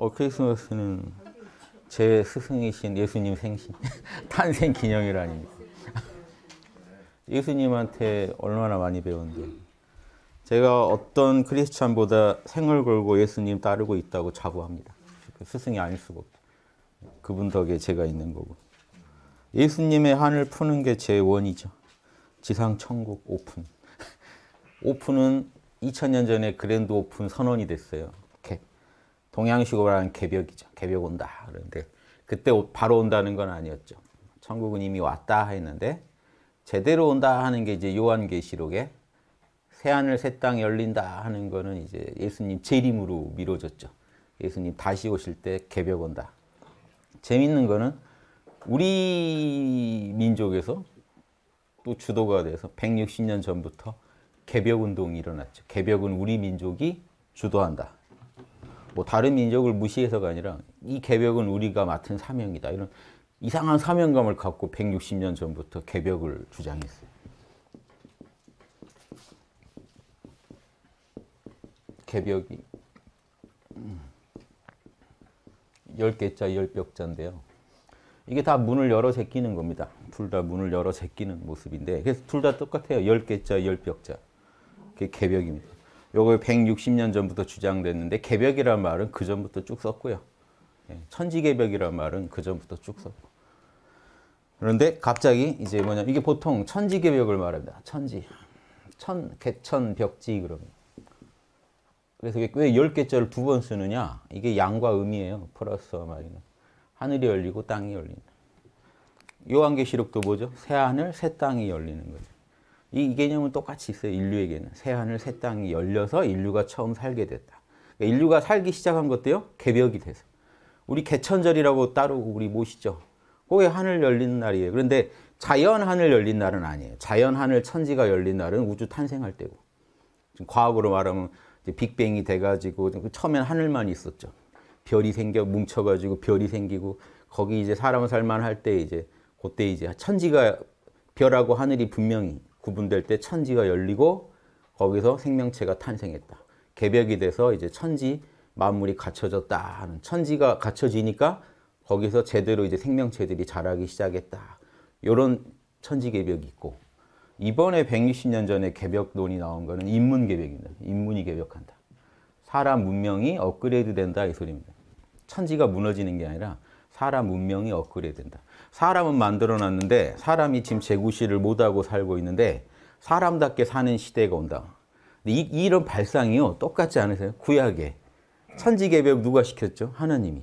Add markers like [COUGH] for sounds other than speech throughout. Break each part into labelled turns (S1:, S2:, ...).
S1: 어, 크리스마스는 제 스승이신 예수님 생신, [LAUGHS] 탄생 기념일 아닙니까? [LAUGHS] 예수님한테 얼마나 많이 배웠데 제가 어떤 크리스찬보다 생을 걸고 예수님 따르고 있다고 자부합니다. 그 스승이 아닐 수가 없죠. 그분 덕에 제가 있는 거고. 예수님의 한을 푸는 게 제 원이죠. 지상 천국 오픈. [LAUGHS] 오픈은 2000년 전에 그랜드 오픈 선언이 됐어요. 동양식으로 하는 개벽이죠. 개벽 온다. 그런데 그때 바로 온다는 건 아니었죠. 천국은 이미 왔다 했는데 제대로 온다 하는 게 이제 요한계시록에 새하늘 새 땅 열린다 하는 거는 이제 예수님 재림으로 미뤄졌죠. 예수님 다시 오실 때 개벽 온다. 재밌는 거는 우리 민족에서 또 주도가 돼서 160년 전부터 개벽 운동이 일어났죠. 개벽은 우리 민족이 주도한다. 뭐 다른 민족을 무시해서가 아니라 이 개벽은 우리가 맡은 사명이다. 이런 이상한 사명감을 갖고 160년 전부터 개벽을 주장했어요. 개벽이 1개자1벽자인데요 음, 이게 다 문을 열어 제끼는 겁니다. 둘 다 문을 열어 제끼는 모습인데 그래서 둘 다 똑같아요. 1개자1벽자 그게 개벽입니다. 요거 160년 전부터 주장됐는데 개벽이란 말은 그 전부터 쭉 썼고요. 예, 천지개벽이란 말은 그 전부터 쭉 썼고. 그런데 갑자기 이제 뭐냐 이게 보통 천지개벽을 말합니다. 천지. 천 개천 벽지 그러 그래서 왜 열개절두번 쓰느냐? 이게 양과 음이에요. 플러스 마이너. 하늘이 열리고 땅이 열린다. 요한계시록도 뭐죠? 새 하늘, 새 땅이 열리는 거죠. 이, 이 개념은 똑같이 있어요. 인류에게는. 새 하늘, 새 땅이 열려서 인류가 처음 살게 됐다. 그러니까 인류가 살기 시작한 것도요. 개벽이 돼서. 우리 개천절이라고 따르고 우리 모시죠. 그게 하늘 열리는 날이에요. 그런데 자연 하늘 열린 날은 아니에요. 자연 하늘 천지가 열린 날은 우주 탄생할 때고. 지금 과학으로 말하면 빅뱅이 돼가지고 그 처음엔 하늘만 있었죠. 별이 생겨 뭉쳐가지고 별이 생기고 거기 이제 사람 살만 할 때 이제 그때 이제 천지가 별하고 하늘이 분명히 구분될 때 천지가 열리고 거기서 생명체가 탄생했다. 개벽이 돼서 이제 천지 만물이 갖춰졌다 하는 천지가 갖춰지니까 거기서 제대로 이제 생명체들이 자라기 시작했다. 이런 천지 개벽이 있고 이번에 160년 전에 개벽론이 나온 거는 인문 개벽입니다. 인문이 개벽한다. 사람 문명이 업그레이드 된다 이 소리입니다. 천지가 무너지는 게 아니라 사람 문명이 업그레이드 된다. 사람은 만들어 놨는데 사람이 지금 재구시를 못하고 살고 있는데 사람답게 사는 시대가 온다. 이, 이런 발상이요. 똑같지 않으세요? 구약에. 천지 개벽 누가 시켰죠? 하나님이.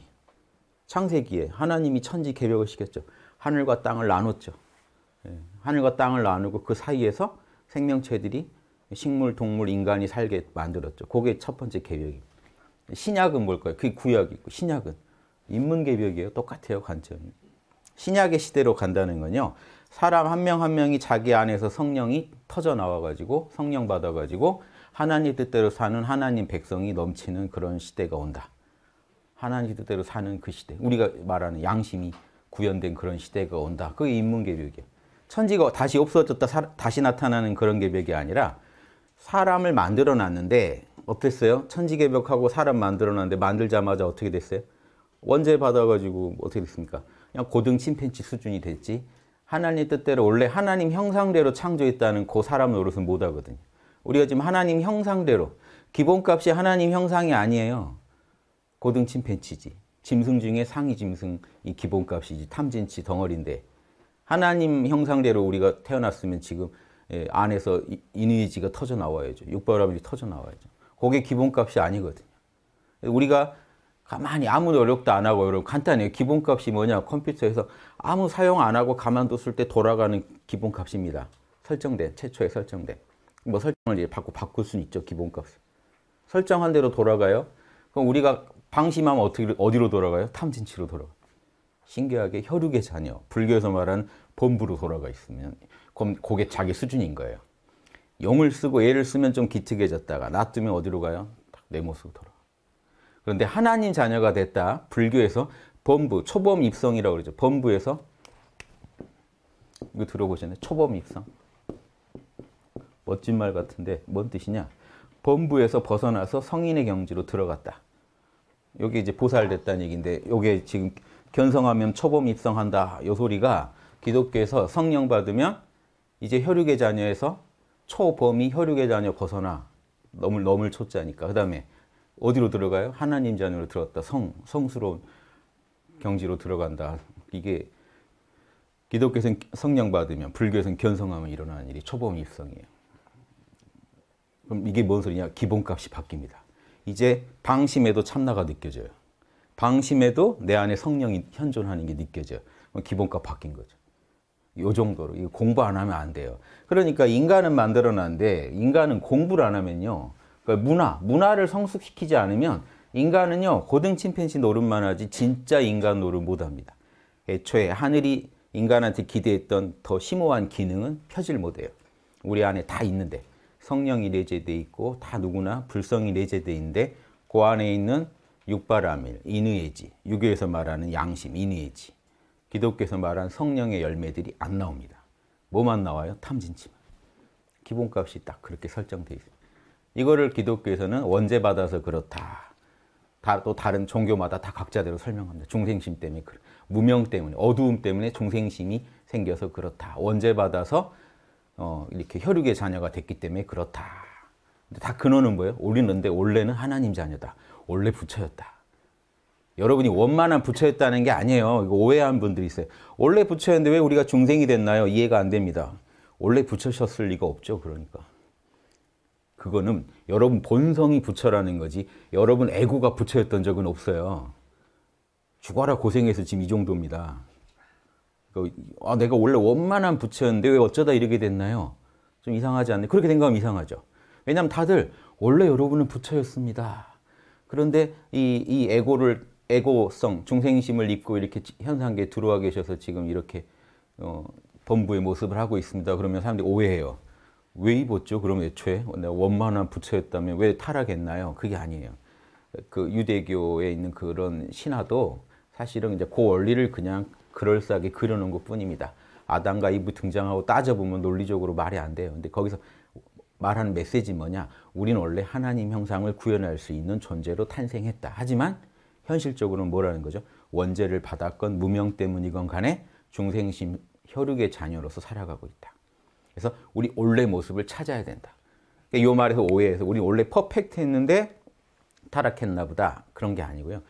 S1: 창세기에 하나님이 천지 개벽을 시켰죠. 하늘과 땅을 나눴죠. 예, 하늘과 땅을 나누고 그 사이에서 생명체들이 식물, 동물, 인간이 살게 만들었죠. 그게 첫 번째 개벽입니다. 신약은 뭘까요? 그게 구약이고 신약은 인문 개벽이에요. 똑같아요, 관점이. 신약의 시대로 간다는 건요. 사람 한 명한 한 명이 자기 안에서 성령이 터져 나와가지고 성령 받아가지고 하나님 뜻대로 사는 하나님 백성이 넘치는 그런 시대가 온다. 하나님 뜻대로 사는 그 시대. 우리가 말하는 양심이 구현된 그런 시대가 온다. 그게 인문개벽이에 천지가 다시 없어졌다 사, 다시 나타나는 그런 개벽이 아니라 사람을 만들어 놨는데 어땠어요? 천지 개벽하고 사람 만들어 놨는데 만들자마자 어떻게 됐어요? 원죄 받아가지고 어떻게 됐습니까? 그냥 고등 침팬치 수준이 됐지 하나님 뜻대로 원래 하나님 형상대로 창조했다는 그 사람 노릇은 못하거든요. 우리가 지금 하나님 형상대로 기본값이 하나님 형상이 아니에요. 고등 침팬치지. 짐승 중에 상위 짐승 이 기본값이지 탐진치 덩어리인데 하나님 형상대로 우리가 태어났으면 지금 예, 안에서 인위지가 터져 나와야죠. 육바람이 터져 나와야죠. 그게 기본값이 아니거든요. 우리가 가만히 아무 노력도 안 하고 여러분 간단해요. 기본값이 뭐냐 컴퓨터에서 아무 사용 안 하고 가만뒀을 때 돌아가는 기본값입니다. 설정된 최초에 설정된 뭐 설정을 이제 바꾸, 바꿀 수는 있죠 기본값 설정한 대로 돌아가요. 그럼 우리가 방심하면 어떻게 어디로 돌아가요? 탐진치로 돌아가. 신기하게 혈육의 자녀 불교에서 말하는 본부로 돌아가 있으면 그럼 그게 자기 수준인 거예요. 용을 쓰고 예를 쓰면 좀 기특해졌다가 놔두면 어디로 가요? 딱 내 모습으로 돌아. 그런데 하나님 자녀가 됐다. 불교에서 범부, 초범 입성이라고 그러죠. 범부에서 이거 들어보셨나요? 초범 입성. 멋진 말 같은데 뭔 뜻이냐? 범부에서 벗어나서 성인의 경지로 들어갔다. 여기 이제 보살됐다는 얘기인데 이게 지금 견성하면 초범 입성한다. 요 소리가 기독교에서 성령 받으면 이제 혈육의 자녀에서 초범이 혈육의 자녀 벗어나 넘을 넘을 초자니까 그다음에 어디로 들어가요? 하나님 자녀로 들어갔다. 성, 성스러운 경지로 들어간다. 이게 기독교에서는 성령 받으면 불교에서는 견성하면 일어나는 일이 초범 입성이에요. 그럼 이게 뭔 소리냐? 기본값이 바뀝니다. 이제 방심에도 참나가 느껴져요. 방심에도 내 안에 성령이 현존하는 게 느껴져요. 기본값 바뀐 거죠. 요 정도로. 이거 공부 안 하면 안 돼요. 그러니까 인간은 만들어놨는데 인간은 공부를 안 하면요. 그러니까 문화, 문화를 성숙시키지 않으면 인간은요 고등 침팬시 노릇만 하지 진짜 인간 노릇 못합니다. 애초에 하늘이 인간한테 기대했던 더 심오한 기능은 펴질 못해요. 우리 안에 다 있는데 성령이 내재돼 있고 다 누구나 불성이 내재돼 있는데 그 안에 있는 육바라밀, 인의지 유교에서 말하는 양심, 인의지 기독교에서 말한 성령의 열매들이 안 나옵니다. 뭐만 나와요? 탐진치만. 기본값이 딱 그렇게 설정돼 있어요. 이거를 기독교에서는 원제받아서 그렇다. 다, 또 다른 종교마다 다 각자대로 설명합니다. 중생심 때문에, 무명 때문에, 어두움 때문에 중생심이 생겨서 그렇다. 원죄받아서 어, 이렇게 혈육의 자녀가 됐기 때문에 그렇다. 근데 다 근원은 뭐예요? 우리는데 원래는 하나님 자녀다. 원래 부처였다. 여러분이 원만한 부처였다는 게 아니에요. 이거 오해한 분들이 있어요. 원래 부처였는데 왜 우리가 중생이 됐나요? 이해가 안 됩니다. 원래 부처셨을 리가 없죠. 그러니까. 그거는 여러분 본성이 부처라는 거지 여러분 에고가 부처였던 적은 없어요. 죽어라 고생해서 지금 이 정도입니다. 그, 아, 내가 원래 원만한 부처였는데 왜 어쩌다 이렇게 됐나요? 좀 이상하지 않나요? 그렇게 생각하면 이상하죠. 왜냐하면 다들 원래 여러분은 부처였습니다. 그런데 이, 이 에고를 에고성, 중생심을 입고 이렇게 현상계에 들어와 계셔서 지금 이렇게 어, 범부의 모습을 하고 있습니다. 그러면 사람들이 오해해요. 왜 입었죠? 그럼 애초에 원만한 부처였다면 왜 타락했나요? 그게 아니에요. 그 유대교에 있는 그런 신화도 사실은 이제 그 원리를 그냥 그럴싸하게 그려놓은 것 뿐입니다. 아담과 이브 등장하고 따져보면 논리적으로 말이 안 돼요. 근데 거기서 말하는 메시지 뭐냐? 우린 원래 하나님 형상을 구현할 수 있는 존재로 탄생했다. 하지만 현실적으로는 뭐라는 거죠? 원죄를 받았건 무명 때문이건 간에 중생심 혈육의 자녀로서 살아가고 있다. 그래서 우리 원래 모습을 찾아야 된다. 그러니까 말에서 오해해서 우리 원래 퍼펙트했는데 타락했나 보다 그런 게 아니고요.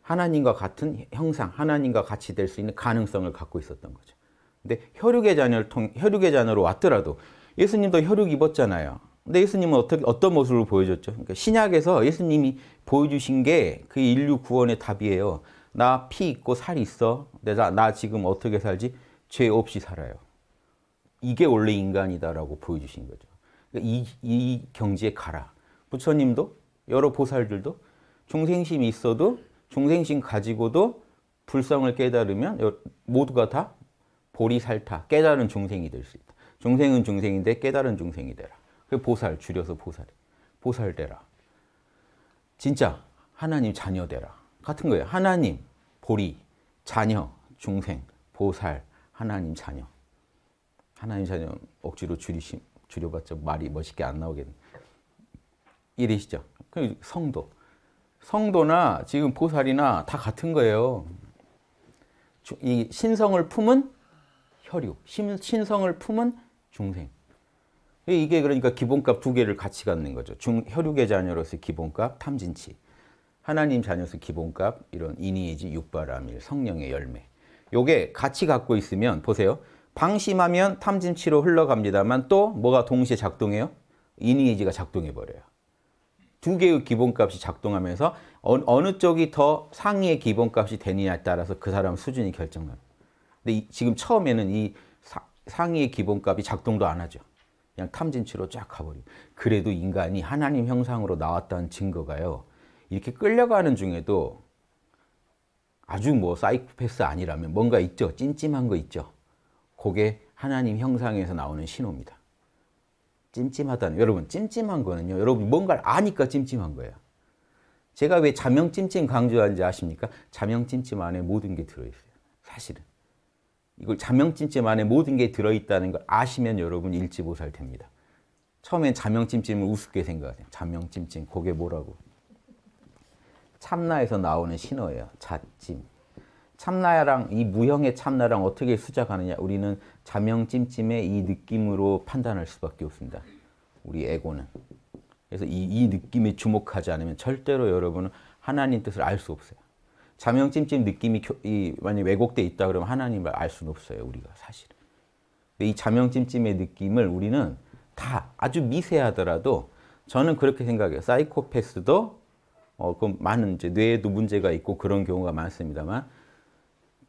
S1: 하나님과 같은 형상, 하나님과 같이 될 수 있는 가능성을 갖고 있었던 거죠. 근데 혈육의 자녀를 통 혈육의 자녀로 왔더라도 예수님도 혈육 입었잖아요. 근데 예수님은 어떻게 어떤 모습을 보여줬죠? 그러니까 신약에서 예수님이 보여주신 게 그 인류 구원의 답이에요. 나 피 있고 살 있어. 내가 나 지금 어떻게 살지? 죄 없이 살아요. 이게 원래 인간이다라고 보여주신 거죠. 그러니까 이, 이 경지에 가라. 부처님도 여러 보살들도 중생심이 있어도 중생심 가지고도 불성을 깨달으면 모두가 다 보리살타, 깨달은 중생이 될 수 있다. 중생은 중생인데 깨달은 중생이 되라. 그 보살, 줄여서 보살. 보살 되라. 진짜 하나님 자녀 되라. 같은 거예요. 하나님, 보리, 자녀, 중생, 보살, 하나님 자녀. 하나님 자녀 억지로 줄이심, 줄여봤자 말이 멋있게 안 나오겠네. 이리시죠. 그 성도. 성도나 지금 보살이나 다 같은 거예요. 이 신성을 품은 혈육, 신성을 품은 중생. 이게 그러니까 기본값 두 개를 같이 갖는 거죠. 중, 혈육의 자녀로서 기본값 탐진치, 하나님 자녀서 기본값 이런 인이이지 육바라밀 성령의 열매. 요게 같이 갖고 있으면 보세요. 방심하면 탐진치로 흘러갑니다만 또 뭐가 동시에 작동해요? 이닝에이지가 작동해버려요. 두 개의 기본값이 작동하면서 어, 느 쪽이 더 상위의 기본값이 되느냐에 따라서 그 사람 수준이 결정나요. 근데 이, 지금 처음에는 이 사, 상위의 기본값이 작동도 안 하죠. 그냥 탐진치로 쫙 가버리고 그래도 인간이 하나님 형상으로 나왔다는 증거가요. 이렇게 끌려가는 중에도 아주 뭐 사이코패스 아니라면 뭔가 있죠. 찜찜한 거 있죠. 그게 하나님 형상에서 나오는 신호입니다. 찜찜하다는 여러분 찜찜한 거는요. 여러분 뭔가를 아니까 찜찜한 거예요. 제가 왜 자명 찜찜 강조하는지 아십니까? 자명 찜찜 안에 모든 게 들어있어요. 사실은. 이걸 자명 찜찜 안에 모든 게 들어있다는 걸 아시면 여러분 일지보살 됩니다. 처음엔 자명 찜찜을 우습게 생각하세요. 자명 찜찜 그게 뭐라고. 참나에서 나오는 신호예요. 자찜. 참나랑 야이 무형의 참나랑 어떻게 수작하느냐 우리는 자명 찜찜의 이 느낌으로 판단할 수밖에 없습니다. 우리 에고는. 그래서 이, 이 느낌에 주목하지 않으면 절대로 여러분은 하나님 뜻을 알 수 없어요. 자명 찜찜 느낌이 교, 이, 만약 왜곡되어 있다 그러면 하나님을 알 수는 없어요. 우리가 사실. 은이 자명 찜찜의 느낌을 우리는 다 아주 미세하더라도 저는 그렇게 생각해요. 사이코패스도 어, 그 많은 이제 뇌에도 문제가 있고 그런 경우가 많습니다만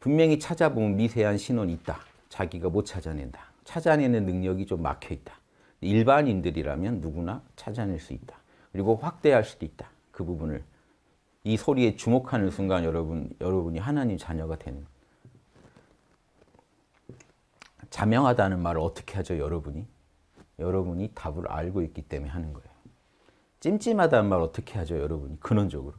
S1: 분명히 찾아보면 미세한 신호는 있다. 자기가 못 찾아낸다. 찾아내는 능력이 좀 막혀 있다. 일반인들이라면 누구나 찾아낼 수 있다. 그리고 확대할 수도 있다. 그 부분을 이 소리에 주목하는 순간 여러분 여러분이 하나님 자녀가 되는 자명하다는 말을 어떻게 하죠, 여러분이? 여러분이 답을 알고 있기 때문에 하는 거예요. 찜찜하다는 말 어떻게 하죠, 여러분이? 근원적으로.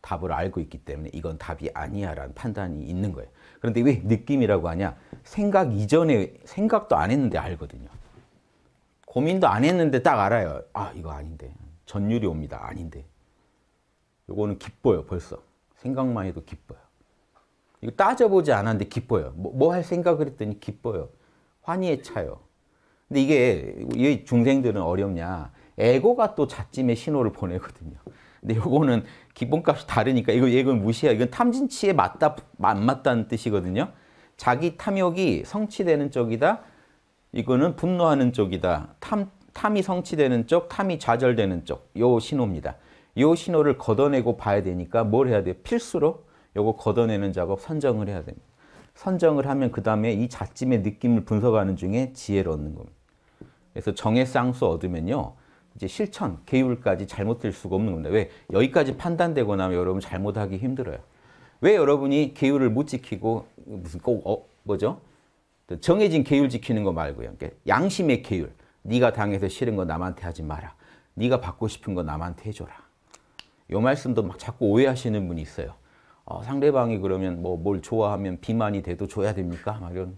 S1: 답을 알고 있기 때문에 이건 답이 아니야 라는 판단이 있는 거예요. 그런데 왜 느낌이라고 하냐? 생각 이전에 생각도 안 했는데 알거든요. 고민도 안 했는데 딱 알아요. 아 이거 아닌데. 전율이 옵니다. 아닌데. 요거는 기뻐요 벌써. 생각만 해도 기뻐요. 이거 따져보지 않았는데 기뻐요. 뭐할 뭐 생각을 했더니 기뻐요. 환희에 차요. 근데 이게 이 중생들은 어렵냐. 에고가 또 자찜의 신호를 보내거든요. 근데 요거는 기본값이 다르니까 이거 이건 무시해. 이건 탐진치에 맞다 안 맞다는 뜻이거든요. 자기 탐욕이 성취되는 쪽이다. 이거는 분노하는 쪽이다. 탐 탐이 성취되는 쪽, 탐이 좌절되는 쪽. 요 신호입니다. 요 신호를 걷어내고 봐야 되니까 뭘 해야 돼요? 필수로 요거 걷어내는 작업 선정을 해야 됩니다. 선정을 하면 그 다음에 이 자찜의 느낌을 분석하는 중에 지혜를 얻는 겁니다. 그래서 정의 쌍수 얻으면요. 이제 실천, 개율까지 잘못될 수가 없는 겁니다. 왜? 여기까지 판단되고 나면 여러분 잘못하기 힘들어요. 왜 여러분이 계율을 못 지키고 무슨 꼭 어, 뭐죠? 정해진 계율 지키는 거 말고요. 그러니까 양심의 계율. 네가 당해서 싫은 거 남한테 하지 마라. 네가 받고 싶은 거 남한테 해줘라. 요 말씀도 막 자꾸 오해하시는 분이 있어요. 어, 상대방이 그러면 뭐 뭘 좋아하면 비만이 돼도 줘야 됩니까? 막 이런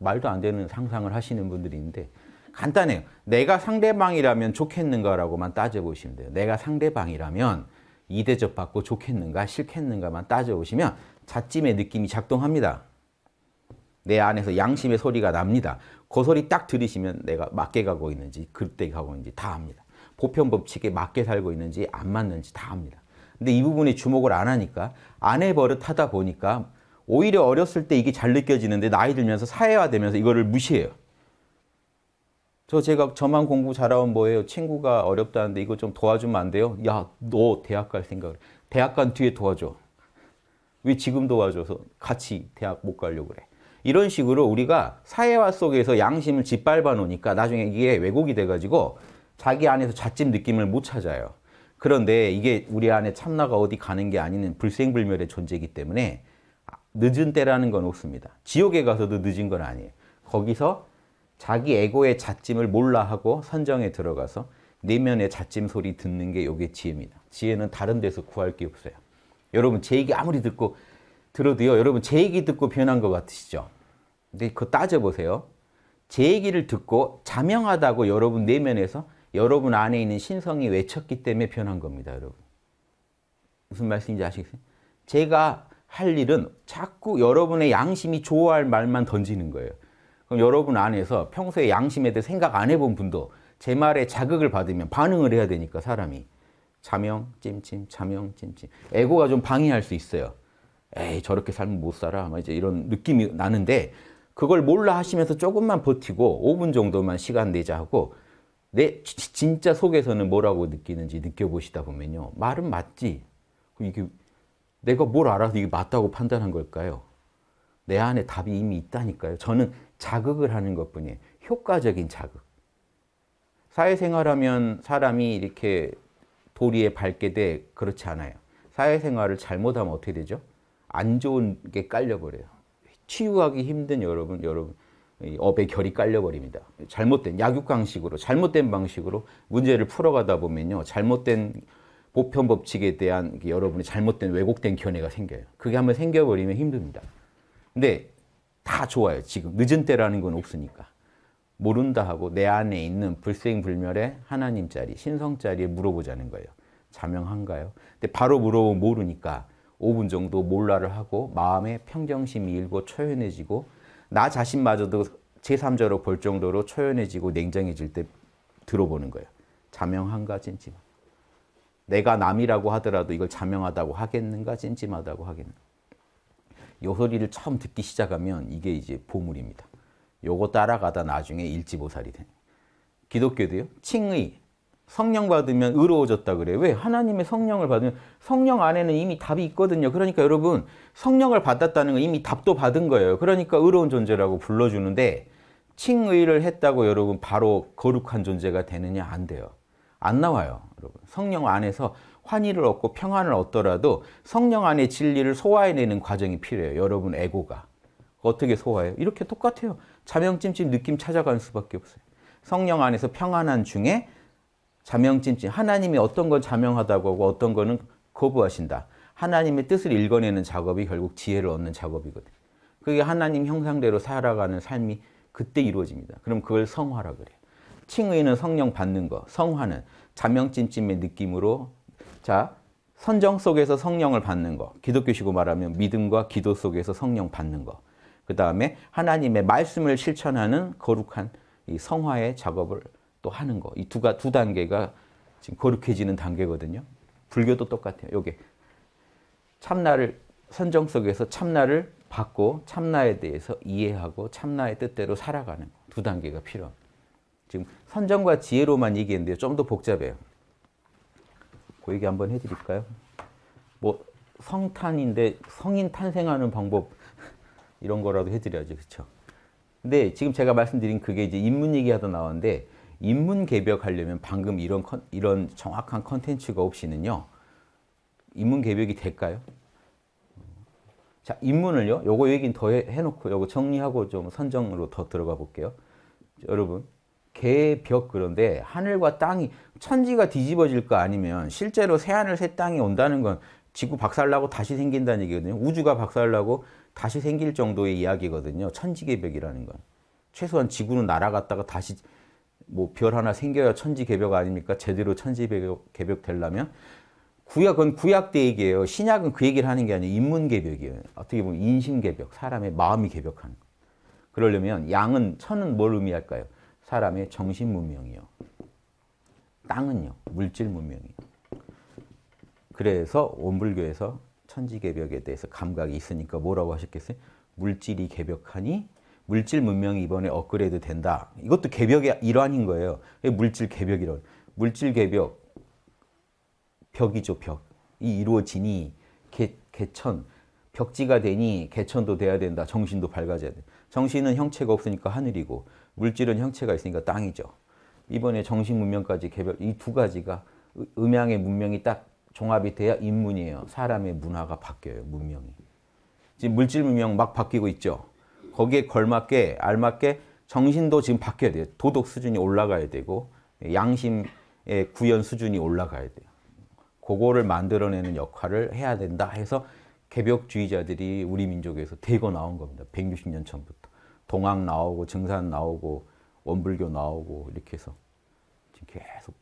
S1: 말도 안 되는 상상을 하시는 분들이 있는데 간단해요. 내가 상대방이라면 좋겠는가라고만 따져보시면 돼요. 내가 상대방이라면 이 대접받고 좋겠는가 싫겠는가만 따져보시면 자찜의 느낌이 작동합니다. 내 안에서 양심의 소리가 납니다. 그 소리 딱 들으시면 내가 맞게 가고 있는지 그때 가고 있는지 다 압니다. 보편법칙에 맞게 살고 있는지 안 맞는지 다 압니다. 근데 이 부분에 주목을 안 하니까 안해 버릇하다 보니까 오히려 어렸을 때 이게 잘 느껴지는데 나이 들면서 사회화되면서 이거를 무시해요. 저 제가 저만 공부 잘하면 뭐예요? 친구가 어렵다는데 이거 좀 도와주면 안 돼요? 야, 너 대학 갈 생각을. 대학 간 뒤에 도와줘. 왜 지금 도와줘서 같이 대학 못 가려고 그래. 이런 식으로 우리가 사회화 속에서 양심을 짓밟아 놓으니까 나중에 이게 왜곡이 돼가지고 자기 안에서 잣집 느낌을 못 찾아요. 그런데 이게 우리 안에 참나가 어디 가는 게 아닌 불생불멸의 존재이기 때문에 늦은 때라는 건 없습니다. 지옥에 가서도 늦은 건 아니에요. 거기서 자기 에고의 자짐을 몰라 하고 선정에 들어가서 내면의 잣짐 소리 듣는 게 요게 지혜입니다. 지혜는 다른 데서 구할 게 없어요. 여러분 제 얘기 아무리 듣고 들어도요. 여러분 제 얘기 듣고 변한 것 같으시죠? 근데 그거 따져보세요. 제 얘기를 듣고 자명하다고 여러분 내면에서 여러분 안에 있는 신성이 외쳤기 때문에 변한 겁니다. 여러분. 무슨 말씀인지 아시겠어요? 제가 할 일은 자꾸 여러분의 양심이 좋아할 말만 던지는 거예요. 그럼 여러분 안에서 평소에 양심에 대해 생각 안 해본 분도 제 말에 자극을 받으면 반응을 해야 되니까 사람이 자명 찜찜 자명 찜찜 에고가 좀 방해할 수 있어요. 에이 저렇게 살면 못 살아 막 이제 이런 느낌이 나는데 그걸 몰라 하시면서 조금만 버티고 5분 정도만 시간 내자 하고 내 진짜 속에서는 뭐라고 느끼는지 느껴보시다 보면요 말은 맞지 이게 내가 뭘 알아서 이게 맞다고 판단한 걸까요? 내 안에 답이 이미 있다니까요. 저는 자극을 하는 것뿐이에요. 효과적인 자극. 사회생활하면 사람이 이렇게 도리에 밟게 돼 그렇지 않아요. 사회생활을 잘못하면 어떻게 되죠? 안 좋은 게 깔려버려요. 치유하기 힘든 여러분, 여러분 업의 결이 깔려버립니다. 잘못된 약육강식으로 잘못된 방식으로 문제를 풀어가다 보면요. 잘못된 보편 법칙에 대한 여러분이 잘못된 왜곡된 견해가 생겨요. 그게 한번 생겨버리면 힘듭니다. 근데 다 좋아요. 지금 늦은 때라는 건 없으니까. 모른다 하고 내 안에 있는 불생불멸의 하나님 자리, 신성 자리에 물어보자는 거예요. 자명한가요? 근데 바로 물어보면 모르니까 5분 정도 몰라를 하고 마음에 평정심이 일고 초연해지고 나 자신마저도 제3자로 볼 정도로 초연해지고 냉정해질 때 들어보는 거예요. 자명한가 찜찜. 내가 남이라고 하더라도 이걸 자명하다고 하겠는가 찜찜하다고 하겠는가. 요 소리를 처음 듣기 시작하면 이게 이제 보물입니다. 요거 따라가다 나중에 일지보살이 돼. 기독교도요. 칭의. 성령 받으면 의로워졌다 그래. 왜? 하나님의 성령을 받으면 성령 안에는 이미 답이 있거든요. 그러니까 여러분 성령을 받았다는 건 이미 답도 받은 거예요. 그러니까 의로운 존재라고 불러주는데 칭의를 했다고 여러분 바로 거룩한 존재가 되느냐 안 돼요. 안 나와요. 여러분 성령 안에서 환희를 얻고 평안을 얻더라도 성령 안의 진리를 소화해내는 과정이 필요해요. 여러분 에고가. 어떻게 소화해요? 이렇게 똑같아요. 자명찜찜 느낌 찾아가는 수밖에 없어요. 성령 안에서 평안한 중에 자명찜찜. 하나님이 어떤 건 자명하다고 하고 어떤 거는 거부하신다. 하나님의 뜻을 읽어내는 작업이 결국 지혜를 얻는 작업이거든요. 그게 하나님 형상대로 살아가는 삶이 그때 이루어집니다. 그럼 그걸 성화라 그래요. 칭의는 성령 받는 거, 성화는 자명찜찜의 느낌으로 자, 선정 속에서 성령을 받는 거. 기독교식으로 말하면 믿음과 기도 속에서 성령 받는 거. 그 다음에 하나님의 말씀을 실천하는 거룩한 이 성화의 작업을 또 하는 거. 이두두 단계가 지금 거룩해지는 단계거든요. 불교도 똑같아요. 요게 참나를 선정 속에서 참나를 받고 참나에 대해서 이해하고 참나의 뜻대로 살아가는 거. 두 단계가 필요합니다. 지금 선정과 지혜로만 얘기했는데 좀 더 복잡해요. 있 얘기 한번 해드릴까요? 뭐 성탄인데 성인 탄생하는 방법 [LAUGHS] 이런 거라도 해드려야죠, 그렇죠? 근데 지금 제가 말씀드린 그게 이제 인문 얘기하다 나왔는데 인문 개벽하려면 방금 이런 컨, 이런 정확한 컨텐츠가 없이는요 인문 개벽이 될까요? 자, 인문을요. 요거 얘기는 더 해, 해놓고 요거 정리하고 좀 선정으로 더 들어가 볼게요. 여러분 개벽 그런데 하늘과 땅이 천지가 뒤집어질 거 아니면 실제로 새하늘 새 땅이 온다는 건 지구 박살나고 다시 생긴다는 얘기거든요. 우주가 박살나고 다시 생길 정도의 이야기거든요. 천지개벽이라는 건. 최소한 지구는 날아갔다가 다시 뭐 별 하나 생겨야 천지개벽 아닙니까? 제대로 천지개벽 개벽 되려면. 구약, 은 구약대 얘기예요. 신약은 그 얘기를 하는 게 아니에요. 인문개벽이에요. 어떻게 보면 인심개벽, 사람의 마음이 개벽하는 거. 그러려면 양은, 천은 뭘 의미할까요? 사람의 정신 문명이요. 땅은요. 물질 문명이요. 그래서 원불교에서 천지개벽에 대해서 감각이 있으니까 뭐라고 하셨겠어요? 물질이 개벽하니 물질 문명이 이번에 업그레이드 된다. 이것도 개벽의 일환인 거예요. 물질 개벽 이론. 물질 개벽. 벽이죠, 벽. 이 이루어지니 개, 개천. 벽지가 되니 개천도 돼야 된다. 정신도 밝아져야 돼. 정신은 형체가 없으니까 하늘이고 물질은 형체가 있으니까 땅이죠. 이번에 정신 문명까지 개별 이 두 가지가 음양의 문명이 딱 종합이 돼야 인문이에요. 사람의 문화가 바뀌어요. 문명이. 지금 물질 문명 막 바뀌고 있죠. 거기에 걸맞게 알맞게 정신도 지금 바뀌어야 돼요. 도덕 수준이 올라가야 되고 양심의 구현 수준이 올라가야 돼요. 그거를 만들어내는 역할을 해야 된다 해서 개벽주의자들이 우리 민족에서 대거 나온 겁니다. 160년 전부터. 동학 나오고 증산 나오고 원불교 나오고 이렇게 해서 지금 계속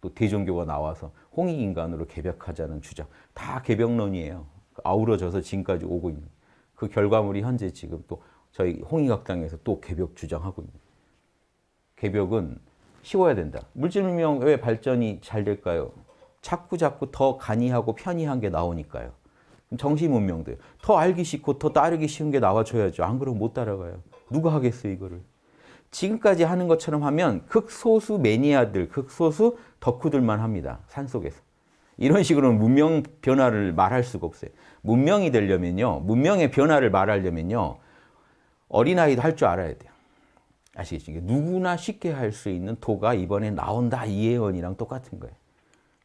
S1: 또 대종교가 나와서 홍익인간으로 개벽하자는 주장. 다 개벽론이에요. 아우러져서 지금까지 오고 있는. 그 결과물이 현재 지금 또 저희 홍익학당에서 또 개벽 주장하고 있는. 개벽은 쉬워야 된다. 물질문명 왜 발전이 잘 될까요? 자꾸 자꾸 더 간이하고 편이한 게 나오니까요. 정신 문명들. 더 알기 쉽고 더 따르기 쉬운 게 나와줘야죠. 안 그러면 못 따라가요. 누가 하겠어요, 이거를. 지금까지 하는 것처럼 하면 극소수 매니아들, 극소수 덕후들만 합니다. 산속에서. 이런 식으로는 문명 변화를 말할 수가 없어요. 문명이 되려면요. 문명의 변화를 말하려면요. 어린아이도 할 줄 알아야 돼요. 아시겠죠? 누구나 쉽게 할 수 있는 도가 이번에 나온다 이 예언이랑 똑같은 거예요.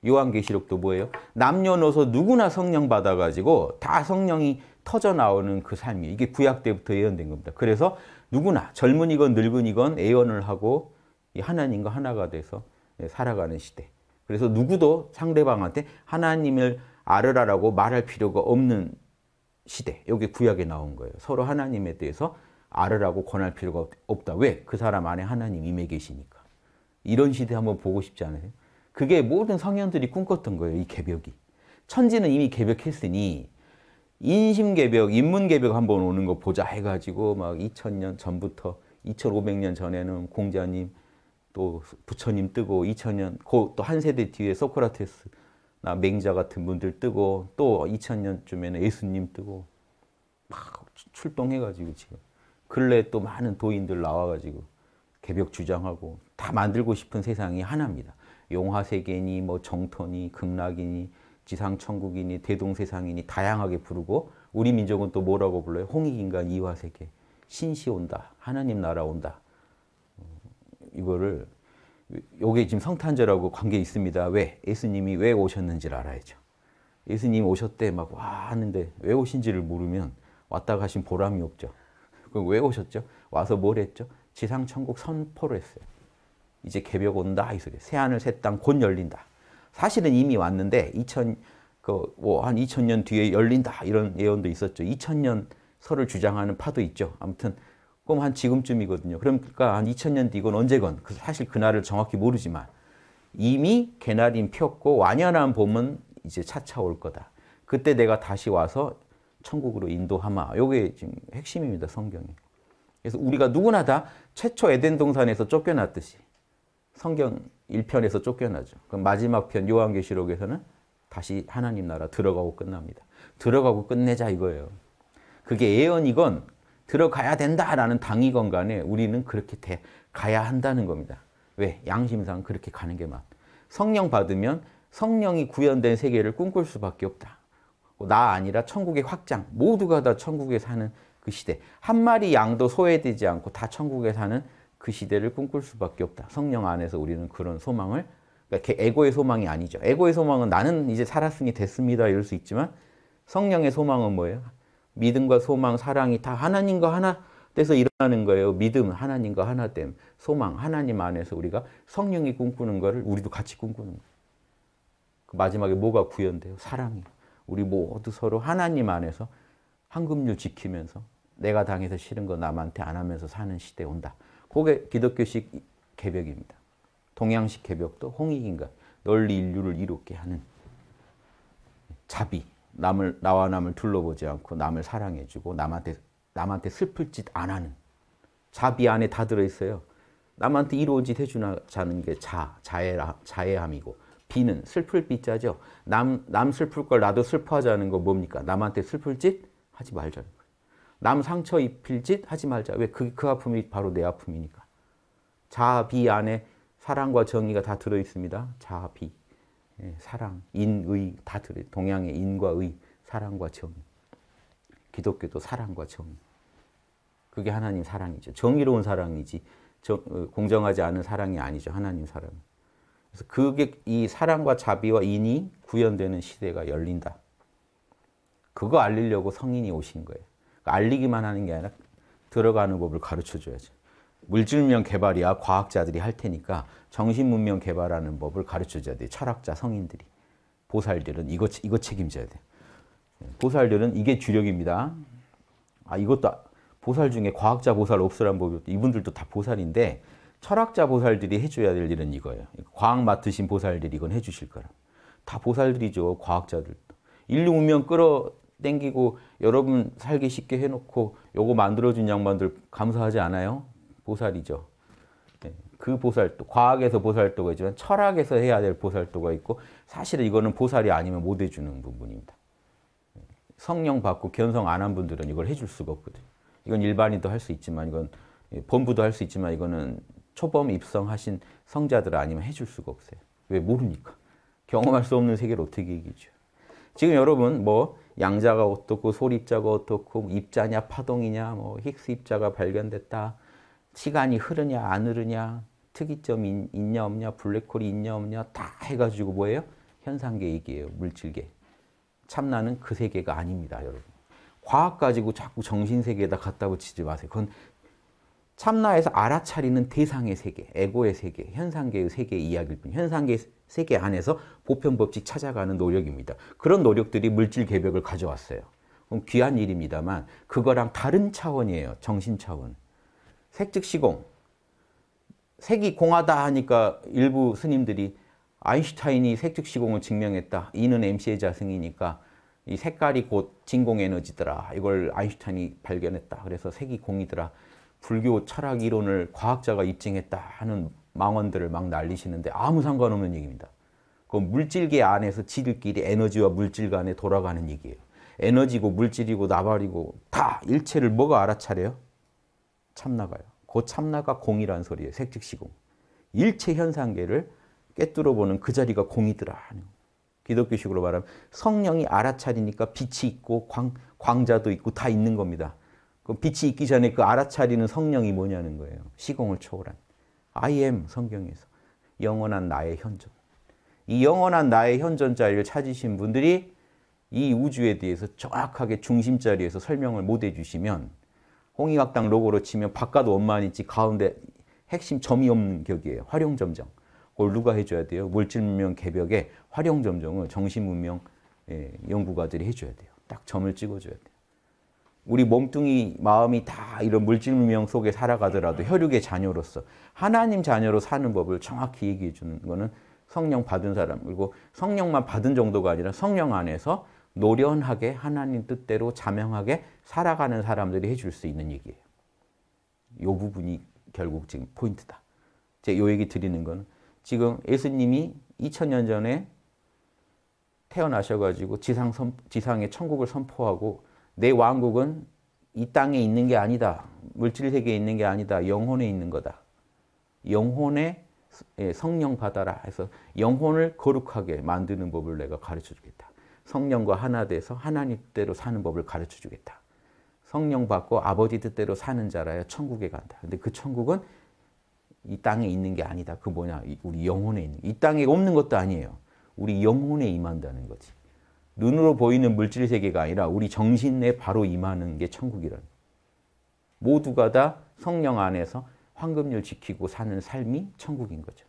S1: 요한계시록도 뭐예요? 남녀노소 누구나 성령 받아가지고 다 성령이 터져 나오는 그 삶이 이게 구약 때부터 예언된 겁니다. 그래서 누구나 젊은이건 늙은이건 예언을 하고 하나님과 하나가 돼서 네, 살아가는 시대. 그래서 누구도 상대방한테 하나님을 알으라라고 말할 필요가 없는 시대. 여기 구약에 나온 거예요. 서로 하나님에 대해서 알으라고 권할 필요가 없다. 왜? 그 사람 안에 하나님 임해 계시니까. 이런 시대 한번 보고 싶지 않으세요? 그게 모든 성현들이 꿈꿨던 거예요. 이 개벽이. 천지는 이미 개벽했으니 인심개벽, 인문개벽 한번 오는 거 보자 해가지고 막 2000년 전부터 2500년 전에는 공자님 또 부처님 뜨고 2000년 또한 세대 뒤에 소크라테스나 맹자 같은 분들 뜨고 또 2000년쯤에는 예수님 뜨고 막 출동해가지고 지금 근래 또 많은 도인들 나와가지고 개벽 주장하고 다 만들고 싶은 세상이 하나입니다. 용화세계니 뭐 정토니 극락이니 지상천국이니 대동세상이니 다양하게 부르고 우리 민족은 또 뭐라고 불러요? 홍익인간 이화세계 신시 온다 하나님 나라 온다 어, 이거를 요게 지금 성탄절하고 관계 있습니다. 왜? 예수님이 왜 오셨는지를 알아야죠. 예수님 오셨대 막와 하는데 왜 오신지를 모르면 왔다 가신 보람이 없죠. 그럼 왜 오셨죠? 와서 뭘 했죠? 지상천국 선포를 했어요. 이제 개벽 온다 이 소리. 새하늘 새 땅 곧 열린다. 사실은 이미 왔는데 2000그뭐 한 2000년 뒤에 열린다 이런 예언도 있었죠. 2000년 설을 주장하는 파도 있죠. 아무튼 꼭한 지금쯤이거든요. 그러니까 한 2000년 뒤건 언제건 그 사실 그날을 정확히 모르지만 이미 개나린 폈고 완연한 봄은 이제 차차 올 거다. 그때 내가 다시 와서 천국으로 인도하마. 요게 지금 핵심입니다. 성경이. 그래서 우리가 누구나 다 최초 에덴 동산에서 쫓겨났듯이 성경 1편에서 쫓겨나죠. 그럼 마지막 편 요한계시록에서는 다시 하나님 나라 들어가고 끝납니다. 들어가고 끝내자 이거예요. 그게 예언이건 들어가야 된다라는 당위건 간에 우리는 그렇게 돼 가야 한다는 겁니다. 왜? 양심상 그렇게 가는 게 맞. 성령 받으면 성령이 구현된 세계를 꿈꿀 수밖에 없다. 나 아니라 천국의 확장. 모두가 다 천국에 사는 그 시대. 한 마리 양도 소외되지 않고 다 천국에 사는 그 시대를 꿈꿀 수밖에 없다. 성령 안에서 우리는 그런 소망을 그러니까 에고의 소망이 아니죠. 에고의 소망은 나는 이제 살았으니 됐습니다 이럴 수 있지만 성령의 소망은 뭐예요? 믿음과 소망, 사랑이 다 하나님과 하나 돼서 일어나는 거예요. 믿음, 하나님과 하나 됨, 소망, 하나님 안에서 우리가 성령이 꿈꾸는 거를 우리도 같이 꿈꾸는 거예요. 그 마지막에 뭐가 구현돼요? 사랑이. 우리 모두 서로 하나님 안에서 황금률 지키면서 내가 당해서 싫은 거 남한테 안 하면서 사는 시대 온다. 그게 기독교식 개벽입니다. 동양식 개벽도 홍익인가 널리 인류를 이롭게 하는 자비, 남을 나와 남을 둘러보지 않고 남을 사랑해주고 남한테 남한테 슬플 짓 안 하는 자비 안에 다 들어있어요. 남한테 이로운 짓 해주자는 게 자, 자애, 자애함이고 비는 슬플 비자죠. 남, 남 슬플 걸 나도 슬퍼하자는 거 뭡니까? 남한테 슬플 짓 하지 말자는 거. 남 상처 입힐 짓 하지 말자. 왜? 그, 그 아픔이 바로 내 아픔이니까. 자비 안에 사랑과 정의가 다 들어있습니다. 자비, 예, 사랑, 인, 의, 다 들어요. 동양의 인과 의, 사랑과 정의. 기독교도 사랑과 정의. 그게 하나님 사랑이죠. 정의로운 사랑이지 정, 어, 공정하지 않은 사랑이 아니죠. 하나님 사랑. 그래서 그게 이 사랑과 자비와 인이 구현되는 시대가 열린다. 그거 알리려고 성인이 오신 거예요. 알리기만 하는 게 아니라 들어가는 법을 가르쳐줘야지. 물질문명 개발이야 과학자들이 할 테니까 정신문명 개발하는 법을 가르쳐줘야 돼. 철학자, 성인들이. 보살들은 이거, 이거 책임져야 돼. 보살들은 이게 주력입니다. 아, 이것도 아, 보살 중에 과학자 보살 없으란 법이 이분들도 다 보살인데 철학자 보살들이 해줘야 될 일은 이거예요. 과학 맡으신 보살들이 이건 해주실 거라. 다 보살들이죠. 과학자들. 인류 문명 끌어 땡기고 여러분 살기 쉽게 해놓고 요거 만들어준 양반들 감사하지 않아요? 보살이죠. 예, 그 보살도 과학에서 보살도가 있지만 철학에서 해야 될 보살도가 있고 사실은 이거는 보살이 아니면 못 해주는 부분입니다. 예, 성령 받고 견성 안 한 분들은 이걸 해줄 수가 없거든요. 이건 일반인도 할 수 있지만 이건 예, 본부도 할 수 있지만 이거는 초범 입성하신 성자들 아니면 해줄 수가 없어요. 왜 모르니까 경험할 수 없는 세계를 어떻게 이기죠? 지금 여러분 뭐 양자가 어떻고 소립자가 어떻고 입자냐 파동이냐 뭐 힉스 입자가 발견됐다. 시간이 흐르냐 안 흐르냐 특이점이 있냐 없냐 블랙홀이 있냐 없냐 다 해가지고 뭐예요? 현상계획이에요. 물질계. 참나는 그 세계가 아닙니다. 여러분. 과학 가지고 자꾸 정신세계에다 갖다 붙이지 마세요. 그건 참나에서 알아차리는 대상의 세계, 에고의 세계, 현상계의 세계 이야기일 뿐. 현상계 세계 안에서 보편법칙 찾아가는 노력입니다. 그런 노력들이 물질 개벽을 가져왔어요. 그럼 귀한 일입니다만 그거랑 다른 차원이에요. 정신 차원. 색즉시공. 색이 공하다 하니까 일부 스님들이 아인슈타인이 색즉시공을 증명했다. 이는 MC의 자승이니까 이 색깔이 곧 진공에너지더라. 이걸 아인슈타인이 발견했다. 그래서 색이 공이더라. 불교 철학 이론을 과학자가 입증했다 하는 망원들을막 날리시는데 아무 상관없는 얘기입니다. 그건 물질계 안에서 지들끼리 에너지와 물질 간에 돌아가는 얘기예요. 에너지고 물질이고 나발이고 다 일체를 뭐가 알아차려요? 참나가요. 그 참나가 공이라는 소리예요. 색즉시공. 일체 현상계를 깨뚫어보는 그 자리가 공이더라. 기독교식으로 말하면 성령이 알아차리니까 빛이 있고 광, 광자도 있고 다 있는 겁니다. 그 빛이 있기 전에 그 알아차리는 성령이 뭐냐는 거예요. 시공을 초월한. I am 성경에서 영원한 나의 현존. 이 영원한 나의 현존자리를 찾으신 분들이 이 우주에 대해서 정확하게 중심자리에서 설명을 못 해주시면 홍익학당 로고로 치면 바깥 원만 있지 가운데 핵심 점이 없는 격이에요. 활용점정. 그걸 누가 해줘야 돼요? 물질문명 개벽에 활용점정을 정신문명 예, 연구가들이 해줘야 돼요. 딱 점을 찍어줘야 돼요. 우리 몸뚱이 마음이 다 이런 물질문명 속에 살아가더라도 혈육의 자녀로서 하나님 자녀로 사는 법을 정확히 얘기해 주는 거는 성령 받은 사람 그리고 성령만 받은 정도가 아니라 성령 안에서 노련하게 하나님 뜻대로 자명하게 살아가는 사람들이 해줄 수 있는 얘기예요. 이 부분이 결국 지금 포인트다. 제이 가 얘기 드리는 건 지금 예수님이 2 0년 0 0 전에 태어나셔가지고 지상 선, 지상의 천국을 선포하고 내 왕국은 이 땅에 있는 게 아니다. 물질 세계에 있는 게 아니다. 영혼에 있는 거다. 영혼의 예, 성령 받아라 해서 영혼을 거룩하게 만드는 법을 내가 가르쳐 주겠다. 성령과 하나 돼서 하나님 대로 사는 법을 가르쳐 주겠다. 성령 받고 아버지 뜻대로 사는 자라야 천국에 간다. 근데 그 천국은 이 땅에 있는 게 아니다. 그 뭐냐? 우리 영혼에 있는. 이 땅에 없는 것도 아니에요. 우리 영혼에 임한다는 거지. 눈으로 보이는 물질 세계가 아니라 우리 정신에 바로 임하는 게 천국이란. 모두가 다 성령 안에서 황금률 지키고 사는 삶이 천국인 거죠.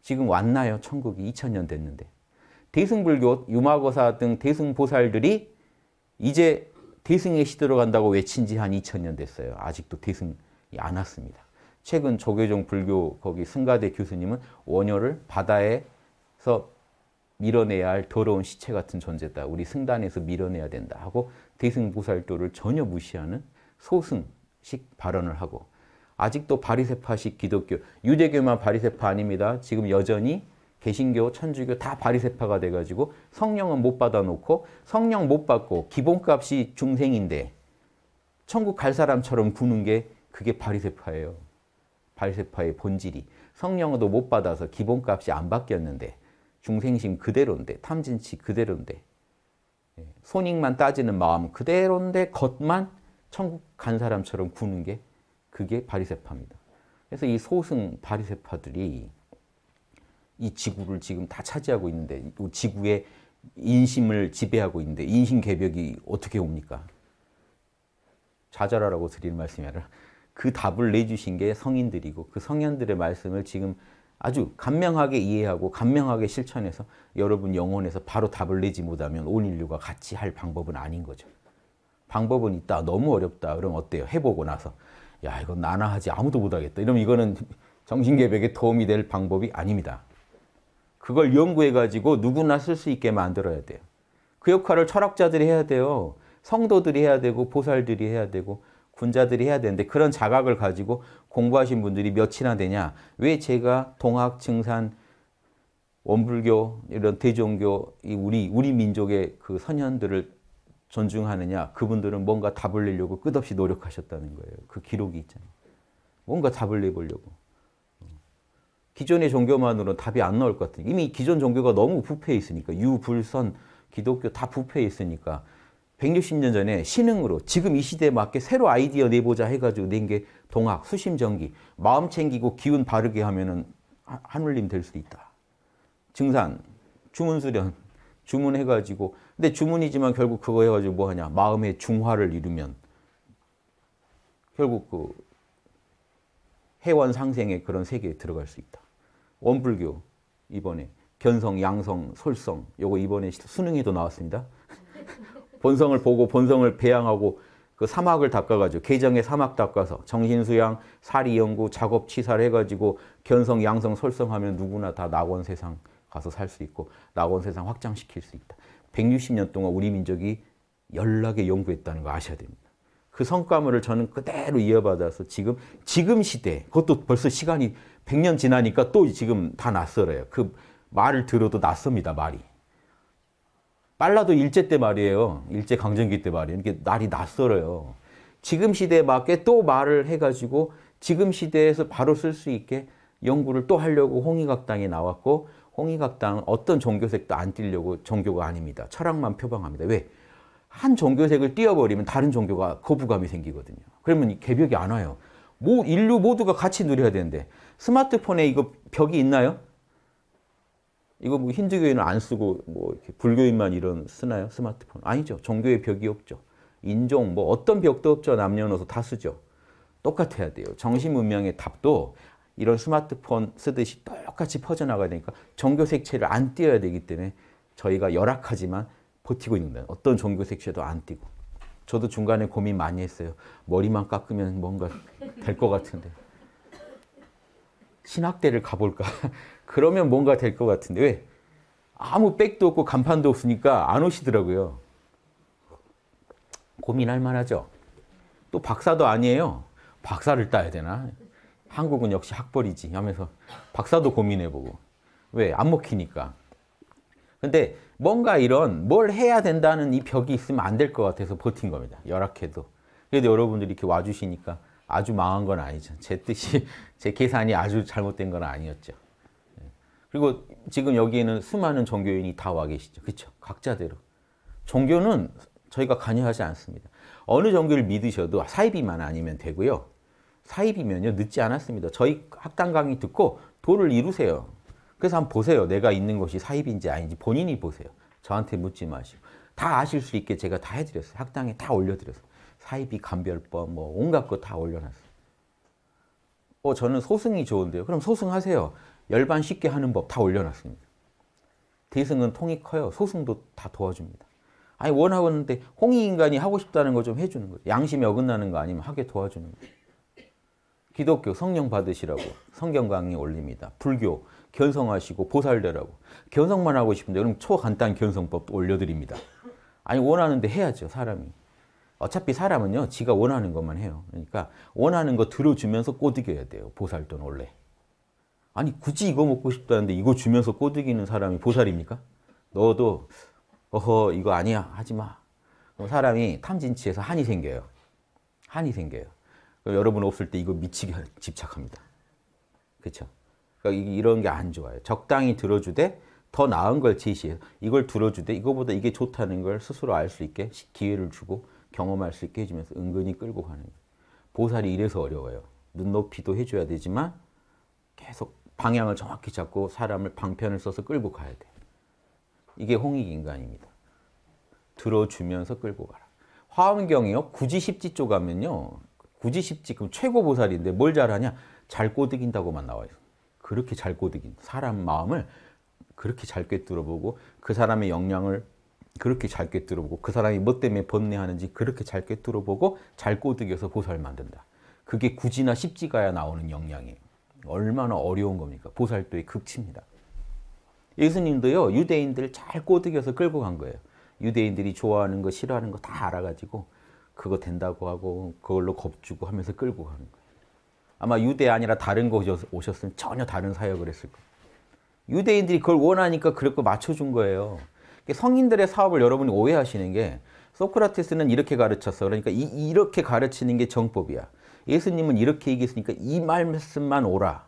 S1: 지금 왔나요? 천국이 2000년 됐는데. 대승불교, 유마거사 등 대승보살들이 이제 대승의 시대로 간다고 외친 지 한 2000년 됐어요. 아직도 대승이 안 왔습니다. 최근 조계종 불교 거기 승가대 교수님은 원효를 바다에서 밀어내야 할 더러운 시체 같은 존재다. 우리 승단에서 밀어내야 된다. 하고 대승보살도를 전혀 무시하는 소승식 발언을 하고 아직도 바리세파식 기독교, 유대교만 바리세파 아닙니다. 지금 여전히 개신교, 천주교 다 바리세파가 돼가지고 성령은 못 받아놓고 성령 못 받고 기본값이 중생인데 천국 갈 사람처럼 구는 게 그게 바리세파예요. 바리세파의 본질이. 성령도 못 받아서 기본값이 안 바뀌었는데 중생심 그대로인데 탐진치 그대로인데 예, 손익만 따지는 마음 그대로인데 겉만 천국 간 사람처럼 구는 게 그게 바리세파입니다. 그래서 이 소승 바리세파들이 이 지구를 지금 다 차지하고 있는데 이 지구의 인심을 지배하고 있는데 인심 개벽이 어떻게 옵니까? 좌절하라고 드리는 말씀이 아니라 그 답을 내주신 게 성인들이고 그 성현들의 말씀을 지금 아주 간명하게 이해하고 간명하게 실천해서 여러분 영혼에서 바로 답을 내지 못하면 온 인류가 같이 할 방법은 아닌 거죠. 방법은 있다. 너무 어렵다. 그럼 어때요? 해보고 나서 야 이건 나나 하지 아무도 못하겠다. 이러면 이거는 정신개벽에 도움이 될 방법이 아닙니다. 그걸 연구해가지고 누구나 쓸 수 있게 만들어야 돼요. 그 역할을 철학자들이 해야 돼요. 성도들이 해야 되고 보살들이 해야 되고 군자들이 해야 되는데 그런 자각을 가지고 공부하신 분들이 몇이나 되냐. 왜 제가 동학, 증산, 원불교, 이런 대종교, 우리, 우리 민족의 그 선현들을 존중하느냐. 그분들은 뭔가 답을 내려고 끝없이 노력하셨다는 거예요. 그 기록이 있잖아요. 뭔가 답을 내보려고. 기존의 종교만으로는 답이 안 나올 것같아 이미 기존 종교가 너무 부패해 있으니까. 유불선, 기독교 다 부패해 있으니까 160년 전에 신흥으로 지금 이 시대에 맞게 새로 아이디어 내보자 해가지고 낸 게 동학, 수심전기, 마음 챙기고 기운 바르게 하면은 한울림 될 수도 있다. 증산, 주문 수련, 주문해가지고 근데 주문이지만 결국 그거 해가지고 뭐 하냐 마음의 중화를 이루면 결국 그 해원 상생의 그런 세계에 들어갈 수 있다. 원불교 이번에 견성, 양성, 솔성 요거 이번에 수능에도 나왔습니다. 본성을 보고 본성을 배양하고 그 사막을 닦아가지고 개정에 사막 닦아서 정신수양, 사리연구, 작업 치사를 해가지고 견성, 양성, 설성하면 누구나 다 낙원 세상 가서 살 수 있고 낙원 세상 확장시킬 수 있다. 160년 동안 우리 민족이 연락에 연구했다는 거 아셔야 됩니다. 그 성과물을 저는 그대로 이어받아서 지금 지금 시대 그것도 벌써 시간이 100년 지나니까 또 지금 다 낯설어요. 그 말을 들어도 낯섭니다. 말이. 빨라도 일제 때 말이에요. 일제 강점기 때 말이에요. 이게 날이 낯설어요. 지금 시대에 맞게 또 말을 해가지고 지금 시대에서 바로 쓸 수 있게 연구를 또 하려고 홍의각당에 나왔고 홍의각당은 어떤 종교색도 안 띄려고 종교가 아닙니다. 철학만 표방합니다. 왜? 한 종교색을 띄워버리면 다른 종교가 거부감이 생기거든요. 그러면 개벽이 안 와요. 뭐 인류 모두가 같이 누려야 되는데 스마트폰에 이거 벽이 있나요? 이거 뭐 힌두교인은 안 쓰고 뭐 불교인만 이런 쓰나요? 스마트폰. 아니죠. 종교의 벽이 없죠. 인종 뭐 어떤 벽도 없죠. 남녀노소 다 쓰죠. 똑같아야 돼요. 정신 문명의 답도 이런 스마트폰 쓰듯이 똑같이 퍼져나가야 되니까 종교 색채를 안 띄어야 되기 때문에 저희가 열악하지만 버티고 있는 거예요. 어떤 종교 색채도 안 띄고. 저도 중간에 고민 많이 했어요. 머리만 깎으면 뭔가 될 것 같은데. 신학대를 가볼까? 그러면 뭔가 될 것 같은데 왜? 아무 백도 없고 간판도 없으니까 안 오시더라고요. 고민할 만하죠. 또 박사도 아니에요. 박사를 따야 되나? 한국은 역시 학벌이지 하면서 박사도 고민해보고 왜? 안 먹히니까. 근데 뭔가 이런 뭘 해야 된다는 이 벽이 있으면 안 될 것 같아서 버틴 겁니다. 열악해도. 그래도 여러분들이 이렇게 와주시니까 아주 망한 건 아니죠. 제 뜻이, 제 계산이 아주 잘못된 건 아니었죠. 그리고 지금 여기에는 수많은 종교인이 다 와 계시죠. 그렇죠? 각자대로. 종교는 저희가 관여하지 않습니다. 어느 종교를 믿으셔도 사이비만 아니면 되고요. 사이비면요. 늦지 않았습니다. 저희 학당 강의 듣고 도를 이루세요. 그래서 한번 보세요. 내가 있는 것이 사입인지 아닌지 본인이 보세요. 저한테 묻지 마시고. 다 아실 수 있게 제가 다 해드렸어요. 학당에 다 올려드렸어요. 사이비 감별법 뭐 온갖 거 다 올려놨어요. 어 저는 소승이 좋은데요. 그럼 소승하세요. 열반 쉽게 하는 법 다 올려놨습니다. 대승은 통이 커요. 소승도 다 도와줍니다. 아니 원하는데 홍익 인간이 하고 싶다는 거 좀 해주는 거예요. 양심이 어긋나는 거 아니면 하게 도와주는 거예요. 기독교 성령 받으시라고 성경 강의 올립니다. 불교 견성하시고 보살되라고 견성만 하고 싶은데 그럼 초간단 견성법 올려드립니다. 아니 원하는데 해야죠 사람이. 어차피 사람은요 지가 원하는 것만 해요. 그러니까 원하는 거 들어주면서 꼬드겨야 돼요. 보살도 원래. 아니 굳이 이거 먹고 싶다는데 이거 주면서 꼬드기는 사람이 보살입니까? 너도 어허 이거 아니야 하지마 사람이 탐진치에서 한이 생겨요 한이 생겨요 여러분 없을 때 이거 미치게 집착합니다 그렇죠? 그러니까 이런 게 안 좋아요 적당히 들어주되 더 나은 걸 제시해서 이걸 들어주되 이거보다 이게 좋다는 걸 스스로 알 수 있게 기회를 주고 경험할 수 있게 해주면서 은근히 끌고 가는 거예요 보살이 이래서 어려워요 눈높이도 해줘야 되지만 계속 방향을 정확히 잡고 사람을 방편을 써서 끌고 가야 돼. 이게 홍익인간입니다. 들어주면서 끌고 가라. 화엄경이요. 굳이 십지조 가면요. 굳이 십지 그럼 최고 보살인데 뭘 잘하냐? 잘 꼬드긴다고만 나와요. 그렇게 잘 꼬드긴 사람 마음을 그렇게 잘 꿰뚫어보고 그 사람의 역량을 그렇게 잘 꿰뚫어보고 그 사람이 뭐 때문에 번뇌하는지 그렇게 잘 꿰뚫어보고 잘 꼬드겨서 보살 만든다. 그게 굳이나 십지가야 나오는 역량이에요. 얼마나 어려운 겁니까? 보살도의 극치입니다. 예수님도요, 유대인들잘 꼬드겨서 끌고 간 거예요. 유대인들이 좋아하는 거, 싫어하는 거 다 알아가지고 그거 된다고 하고 그걸로 겁주고 하면서 끌고 가는 거예요. 아마 유대 아니라 다른 거 오셨으면 전혀 다른 사역을 했을 거예요. 유대인들이 그걸 원하니까 그렇게 맞춰준 거예요. 성인들의 사업을 여러분이 오해하시는 게 소크라테스는 이렇게 가르쳤어. 그러니까 이, 렇게 가르치는 게 정법이야. 예수님은 이렇게 얘기했으니까 이 말씀만 오라.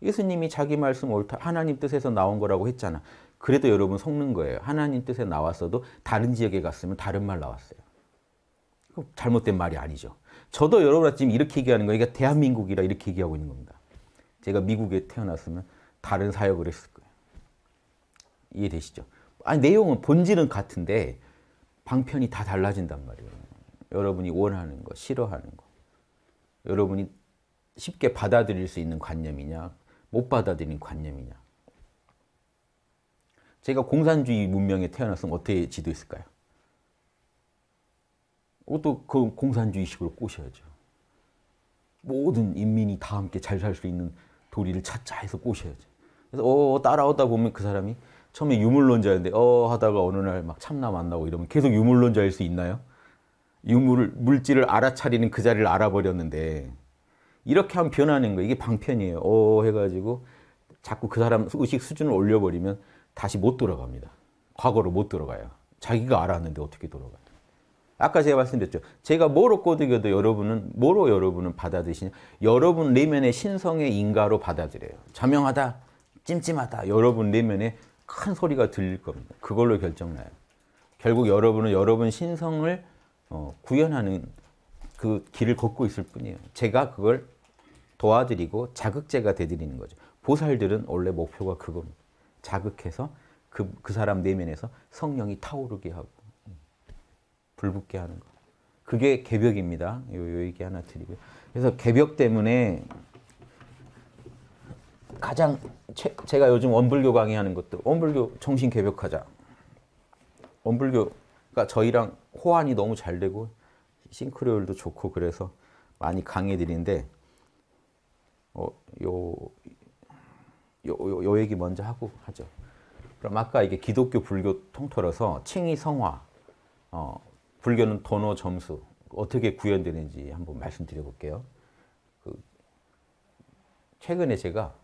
S1: 예수님이 자기 말씀 옳다. 하나님 뜻에서 나온 거라고 했잖아. 그래도 여러분 속는 거예요. 하나님 뜻에 나왔어도 다른 지역에 갔으면 다른 말 나왔어요. 잘못된 말이 아니죠. 저도 여러분 지금 이렇게 얘기하는 거예요. 그러니까 대한민국이라 이렇게 얘기하고 있는 겁니다. 제가 미국에 태어났으면 다른 사역을 했을 거예요. 이해되시죠? 아니 내용은 본질은 같은데 방편이 다 달라진단 말이에요. 여러분이 원하는 거, 싫어하는 거. 여러분이 쉽게 받아들일 수 있는 관념이냐 못 받아들이는 관념이냐 제가 공산주의 문명에 태어났으면 어떻게 지도했을까요? 그것도 그 공산주의식으로 꼬셔야죠. 모든 인민이 다 함께 잘 살 수 있는 도리를 찾자 해서 꼬셔야죠. 그래서 어, 어 따라오다 보면 그 사람이 처음에 유물론자였는데 어 하다가 어느 날 막 참나 만나고 이러면 계속 유물론자일 수 있나요? 유물 물질을 알아차리는 그 자리를 알아버렸는데 이렇게 하면 변하는 거예요. 이게 방편이에요. 오 어, 해가지고 자꾸 그 사람 의식 수준을 올려버리면 다시 못 돌아갑니다. 과거로 못 돌아가요. 자기가 알았는데 어떻게 돌아가요? 아까 제가 말씀드렸죠. 제가 뭐로 꼬드겨도 여러분은 뭐로 여러분은 받아들이시냐? 여러분 내면의 신성의 인가로 받아들여요. 자명하다, 찜찜하다. 여러분 내면에 큰 소리가 들릴 겁니다. 그걸로 결정나요. 결국 여러분은 여러분 신성을 어, 구현하는 그 길을 걷고 있을 뿐이에요. 제가 그걸 도와드리고 자극제가 되드리는 거죠. 보살들은 원래 목표가 그겁니다. 자극해서 그, 그 사람 내면에서 성령이 타오르게 하고 음, 불붙게 하는 거. 그게 개벽입니다. 요, 요 얘기 하나 드리고요. 그래서 개벽 때문에 가장 제, 가 요즘 원불교 강의하는 것도 원불교 정신 개벽하자. 원불교 그러니까 저희랑 호환이 너무 잘 되고 싱크로율도 좋고 그래서 많이 강해 드리는데 어, 요, 요, 요, 요 얘기 먼저 하고 하죠. 그럼 아까 이게 기독교 불교 통틀어서 칭의 성화, 어, 불교는 도노 점수 어떻게 구현되는지 한번 말씀드려볼게요. 그 최근에 제가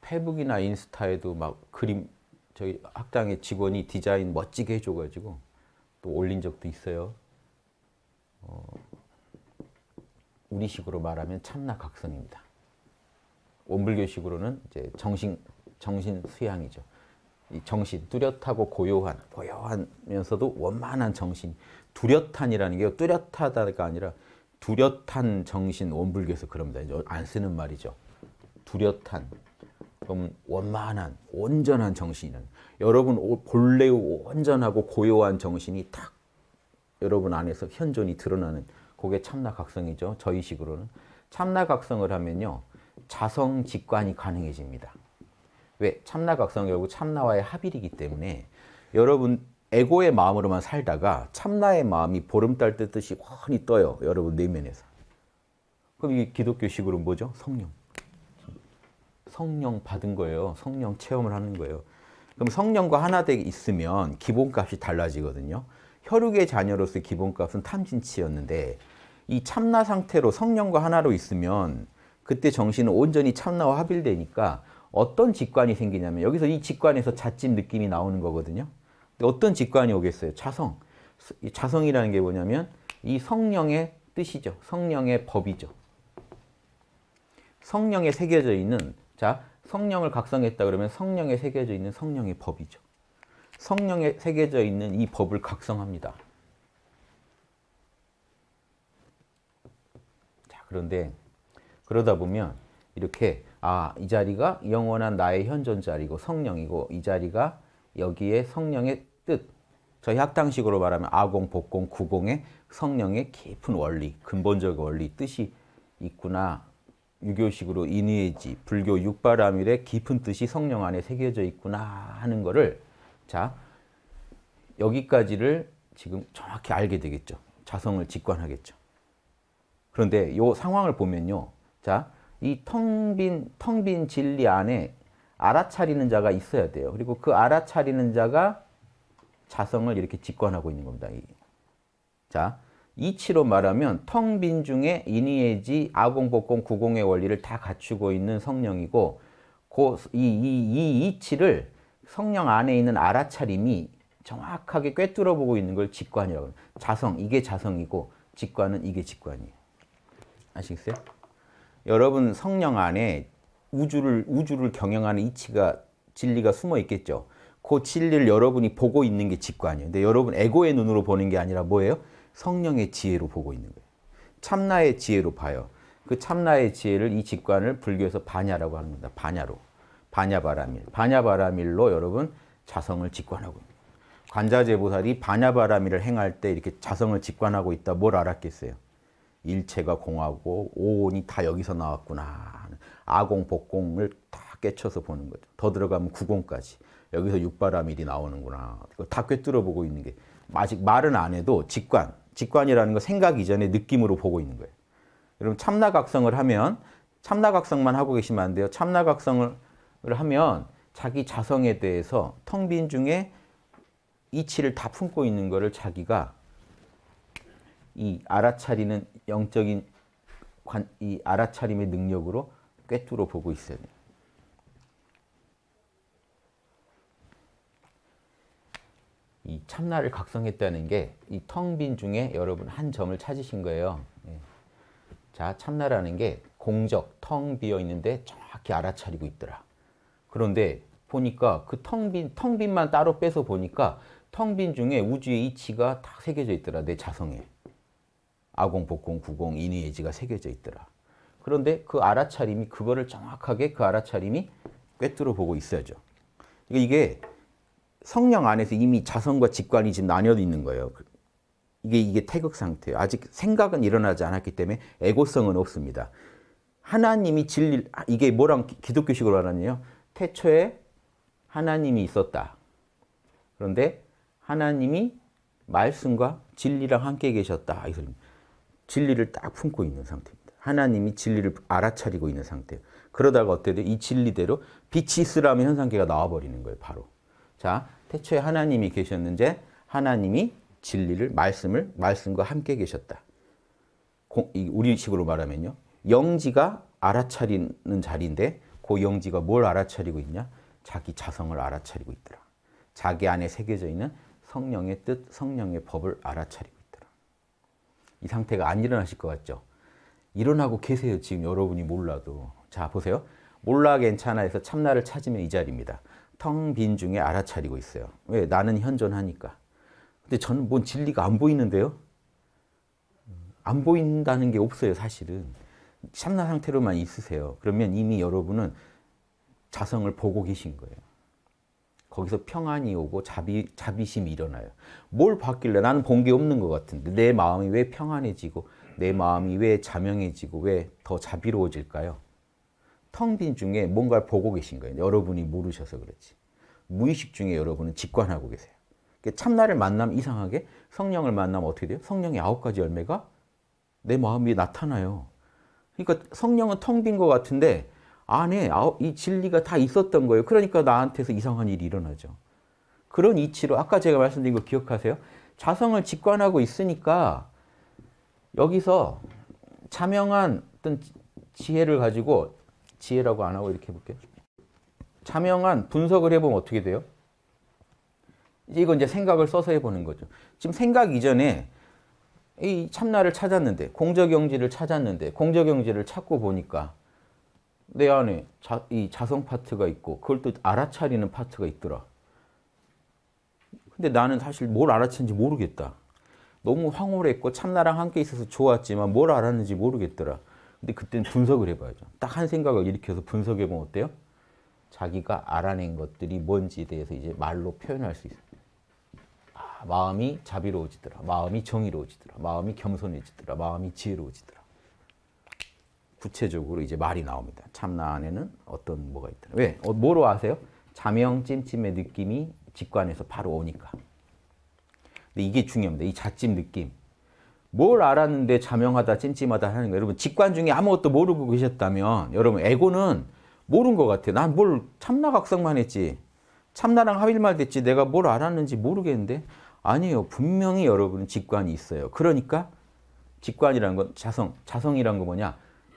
S1: 페북이나 인스타에도 막 그림 저희 학당의 직원이 디자인 멋지게 해줘가지고 또 올린 적도 있어요. 어, 우리식으로 말하면 참나각선입니다. 원불교식으로는 이제 정신 정신 수양이죠. 이 정신 뚜렷하고 고요한 고요하면서도 원만한 정신 두렷한이라는 게 뚜렷하다가 아니라 두렷한 정신 원불교에서 그럽니다. 안 쓰는 말이죠. 두렷한 그럼 원만한 온전한 정신이 여러분 본래 온전하고 고요한 정신이 탁 여러분 안에서 현존이 드러나는 그게 참나각성이죠. 저희식으로는. 참나각성을 하면요. 자성 직관이 가능해집니다. 왜? 참나각성 결국 참나와의 합일이기 때문에 여러분 에고의 마음으로만 살다가 참나의 마음이 보름달 뜨듯이 훤히 떠요. 여러분 내면에서. 그럼 이 기독교식으로 뭐죠? 성령. 성령 받은 거예요. 성령 체험을 하는 거예요. 그럼 성령과 하나 되게 있으면 기본값이 달라지거든요. 혈육의 자녀로서 기본값은 탐진치였는데 이 참나 상태로 성령과 하나로 있으면 그때 정신은 온전히 참나와 합일되니까 어떤 직관이 생기냐면 여기서 이 직관에서 자찜 느낌이 나오는 거거든요. 근데 어떤 직관이 오겠어요? 자성. 자성이라는 게 뭐냐면 이 성령의 뜻이죠. 성령의 법이죠. 성령에 새겨져 있는 자 성령을 각성했다 그러면 성령에 새겨져 있는 성령의 법이죠. 성령에 새겨져 있는 이 법을 각성합니다. 자, 그런데 그러다 보면 이렇게 아, 이 자리가 영원한 나의 현존 자리고 성령이고 이 자리가 여기에 성령의 뜻 저희 학당식으로 말하면 아공, 복공, 구공의 성령의 깊은 원리, 근본적 원리, 뜻이 있구나 유교식으로 인의지, 불교 육바라밀의 깊은 뜻이 성령 안에 새겨져 있구나 하는 거를 자 여기까지를 지금 정확히 알게 되겠죠. 자성을 직관하겠죠. 그런데 요 상황을 보면요. 자, 이 텅빈 텅빈 진리 안에 알아차리는 자가 있어야 돼요. 그리고 그 알아차리는 자가 자성을 이렇게 직관하고 있는 겁니다. 자, 이치로 말하면 텅 빈 중에 이니에지 아공복공 구공의 원리를 다 갖추고 있는 성령이고 이, 이, 이 이치를 성령 안에 있는 알아차림이 정확하게 꿰뚫어 보고 있는 걸 직관이라고 해요. 자성 이게 자성이고 직관은 이게 직관이에요. 아시겠어요? 여러분 성령 안에 우주를 우주를 경영하는 이치가 진리가 숨어 있겠죠. 그 진리를 여러분이 보고 있는 게 직관이에요. 근데 여러분 에고의 눈으로 보는 게 아니라 뭐예요? 성령의 지혜로 보고 있는 거예요. 참나의 지혜로 봐요. 그 참나의 지혜를 이 직관을 불교에서 반야라고 하는 겁니다. 반야로. 반야바라밀. 반야바라밀로 여러분 자성을 직관하고 있는 거예요. 관자재보살이 반야바라밀을 행할 때 이렇게 자성을 직관하고 있다. 뭘 알았겠어요? 일체가 공하고 오온이 다 여기서 나왔구나. 아공, 복공을 다 깨쳐서 보는 거죠. 더 들어가면 구공까지. 여기서 육바라밀이 나오는구나. 그걸 다 꿰뚫어 보고 있는 게 아직 말은 안 해도 직관, 직관이라는 거 생각 이전의 느낌으로 보고 있는 거예요. 여러분 참나각성을 하면 참나각성만 하고 계시면 안 돼요. 참나각성을 하면 자기 자성에 대해서 텅 빈 중에 이치를 다 품고 있는 거를 자기가 이 알아차리는 영적인 관, 이 알아차림의 능력으로 꿰뚫어 보고 있어요 이 참나를 각성했다는 게 이 텅 빈 중에 여러분 한 점을 찾으신 거예요. 예. 자, 참나라는 게 공적, 텅 비어 있는데 정확히 알아차리고 있더라. 그런데 보니까 그 텅 빈, 텅 빈만 따로 빼서 보니까 텅빈 중에 우주의 이치가 딱 새겨져 있더라. 내 자성에. 아공, 복공, 구공, 인의 예지가 새겨져 있더라. 그런데 그 알아차림이, 그거를 정확하게 그 알아차림이 꿰뚫어 보고 있어야죠. 그러니까 이게 성령 안에서 이미 자성과 직관이 지금 나뉘어 있는 거예요. 그, 이게 이게 태극 상태예요. 아직 생각은 일어나지 않았기 때문에 에고성은 없습니다. 하나님이 진리 아, 이게 뭐랑 기독교식으로 말하면요. 태초에 하나님이 있었다. 그런데 하나님이 말씀과 진리랑 함께 계셨다. 이소리 진리를 딱 품고 있는 상태입니다. 하나님이 진리를 알아차리고 있는 상태예요. 그러다가 어때요? 이 진리대로 빛이 있으라면 현상계가 나와버리는 거예요. 바로. 자, 태초에 하나님이 계셨는데 하나님이 진리를 말씀을 말씀과 함께 계셨다. 우리 식으로 말하면요. 영지가 알아차리는 자리인데 그 영지가 뭘 알아차리고 있냐? 자기 자성을 알아차리고 있더라. 자기 안에 새겨져 있는 성령의 뜻, 성령의 법을 알아차리고 있더라. 이 상태가 안 일어나실 것 같죠? 일어나고 계세요. 지금 여러분이 몰라도. 자, 보세요. 몰라 괜찮아 해서 참나를 찾으면 이 자리입니다. 텅빈 중에 알아차리고 있어요. 왜? 나는 현존하니까. 근데 저는 뭔 진리가 안 보이는데요? 안 보인다는 게 없어요, 사실은. 참나 상태로만 있으세요. 그러면 이미 여러분은 자성을 보고 계신 거예요. 거기서 평안이 오고 자비, 자비심이 일어나요. 뭘 봤길래 나는 본 게 없는 것 같은데 내 마음이 왜 평안해지고 내 마음이 왜 자명해지고 왜 더 자비로워질까요? 텅빈 중에 뭔가를 보고 계신 거예요. 여러분이 모르셔서 그렇지. 무의식 중에 여러분은 직관하고 계세요. 그러니까 참나를 만나면 이상하게 성령을 만나면 어떻게 돼요? 성령의 아홉 가지 열매가 내 마음에 나타나요. 그러니까 성령은 텅 빈 것 같은데 안에 이 진리가 다 있었던 거예요. 그러니까 나한테서 이상한 일이 일어나죠. 그런 이치로 아까 제가 말씀드린 거 기억하세요? 자성을 직관하고 있으니까 여기서 자명한 어떤 지혜를 가지고 지혜라고 안 하고 이렇게 해볼게요. 자명한 분석을 해보면 어떻게 돼요? 이건 이제 생각을 써서 해보는 거죠. 지금 생각 이전에 이 참나를 찾았는데 공적영지를 찾았는데 공적영지를 찾고 보니까 내 안에 자, 이 자성 파트가 있고 그걸 또 알아차리는 파트가 있더라. 근데 나는 사실 뭘알아챘지 모르겠다. 너무 황홀했고 참나랑 함께 있어서 좋았지만 뭘 알았는지 모르겠더라. 근데 그때는 분석을 해봐야죠. 딱 한 생각을 일으켜서 분석해보면 어때요? 자기가 알아낸 것들이 뭔지에 대해서 이제 말로 표현할 수있습니 아, 마음이 자비로워지더라. 마음이 정의로워지더라. 마음이 겸손해지더라. 마음이 지혜로워지더라. 구체적으로 이제 말이 나옵니다. 참나 안에는 어떤 뭐가 있더라. 왜? 어, 뭐로 아세요? 자명 찜찜의 느낌이 직관에서 바로 오니까. 근데 이게 중요합니다. 이 자찜 느낌. 뭘 알았는데 자명하다 찜찜하다 하는 거 여러분 직관 중에 아무것도 모르고 계셨다면 여러분 에고는 모른 것 같아요. 난 뭘 참나각성만 했지. 참나랑 합일말 됐지 내가 뭘 알았는지 모르겠는데 아니에요. 분명히 여러분 직관이 있어요. 그러니까 직관이라는 건 자성, 자성이라는 건 뭐냐?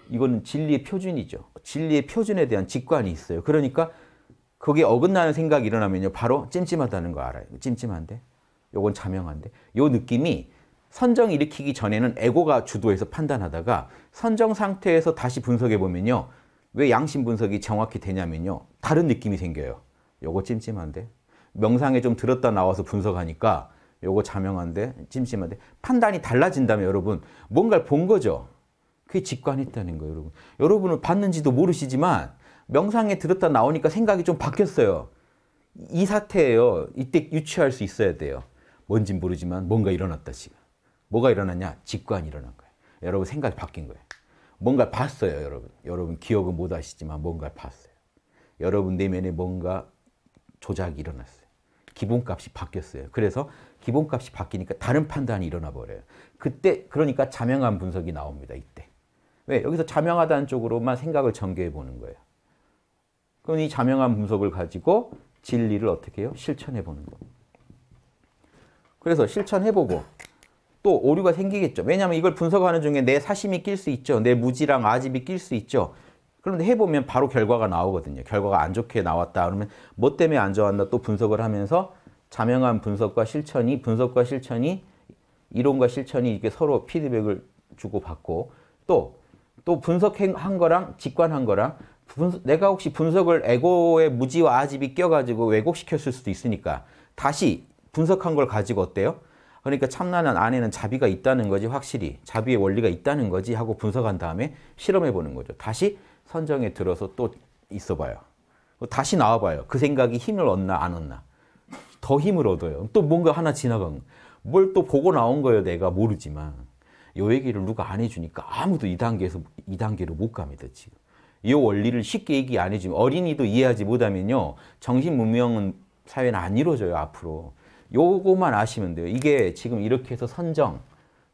S1: 이거는 진리의 표준이죠. 진리의 표준에 대한 직관이 있어요. 그러니까 거기 어긋나는 생각이 일어나면요. 바로 찜찜하다는 거 알아요. 찜찜한데? 요건 자명한데? 요 느낌이 선정 일으키기 전에는 에고가 주도해서 판단하다가 선정 상태에서 다시 분석해 보면요. 왜 양심 분석이 정확히 되냐면요. 다른 느낌이 생겨요. 요거 찜찜한데? 명상에 좀 들었다 나와서 분석하니까 요거 자명한데? 찜찜한데? 판단이 달라진다면 여러분 뭔가를 본 거죠. 그게 직관했다는 거예요, 여러분. 여러분은 봤는지도 모르시지만 명상에 들었다 나오니까 생각이 좀 바뀌었어요. 이 사태예요. 이때 유추할 수 있어야 돼요. 뭔진 모르지만 뭔가 일어났다 지금. 뭐가 일어났냐? 직관이 일어난 거예요. 여러분 생각이 바뀐 거예요. 뭔가 봤어요, 여러분. 여러분 기억은 못 하시지만 뭔가 봤어요. 여러분 내면에 뭔가 조작이 일어났어요. 기본값이 바뀌었어요. 그래서 기본값이 바뀌니까 다른 판단이 일어나 버려요. 그때 그러니까 자명한 분석이 나옵니다. 이때. 왜? 여기서 자명하다는 쪽으로만 생각을 전개해 보는 거예요. 그럼 이 자명한 분석을 가지고 진리를 어떻게 해요? 실천해 보는 거. 그래서 실천해 보고 또 오류가 생기겠죠. 왜냐하면 이걸 분석하는 중에 내 사심이 낄 수 있죠. 내 무지랑 아집이 낄 수 있죠. 그런데 해보면 바로 결과가 나오거든요. 결과가 안 좋게 나왔다. 그러면 뭐 때문에 안 좋았나 또 분석을 하면서 자명한 분석과 실천이, 분석과 실천이, 이론과 실천이 이렇게 서로 피드백을 주고받고 또, 또 분석한 거랑 직관한 거랑 분석, 내가 혹시 분석을 에고의 무지와 아집이 껴가지고 왜곡시켰을 수도 있으니까 다시 분석한 걸 가지고 어때요? 그러니까 참나는 안에는 자비가 있다는 거지 확실히 자비의 원리가 있다는 거지 하고 분석한 다음에 실험해 보는 거죠. 다시 선정에 들어서 또 있어봐요. 뭐 다시 나와봐요. 그 생각이 힘을 얻나 안 얻나. 더 힘을 얻어요. 또 뭔가 하나 지나간 뭘또 보고 나온 거예요. 내가 모르지만. 요 얘기를 누가 안 해주니까 아무도 이 단계에서 이 단계로 못 갑니다. 지금. 이 원리를 쉽게 얘기 안 해주면 어린이도 이해하지 못하면요. 정신문명은 사회는 안 이루어져요. 앞으로. 요거만 아시면 돼요. 이게 지금 이렇게 해서 선정,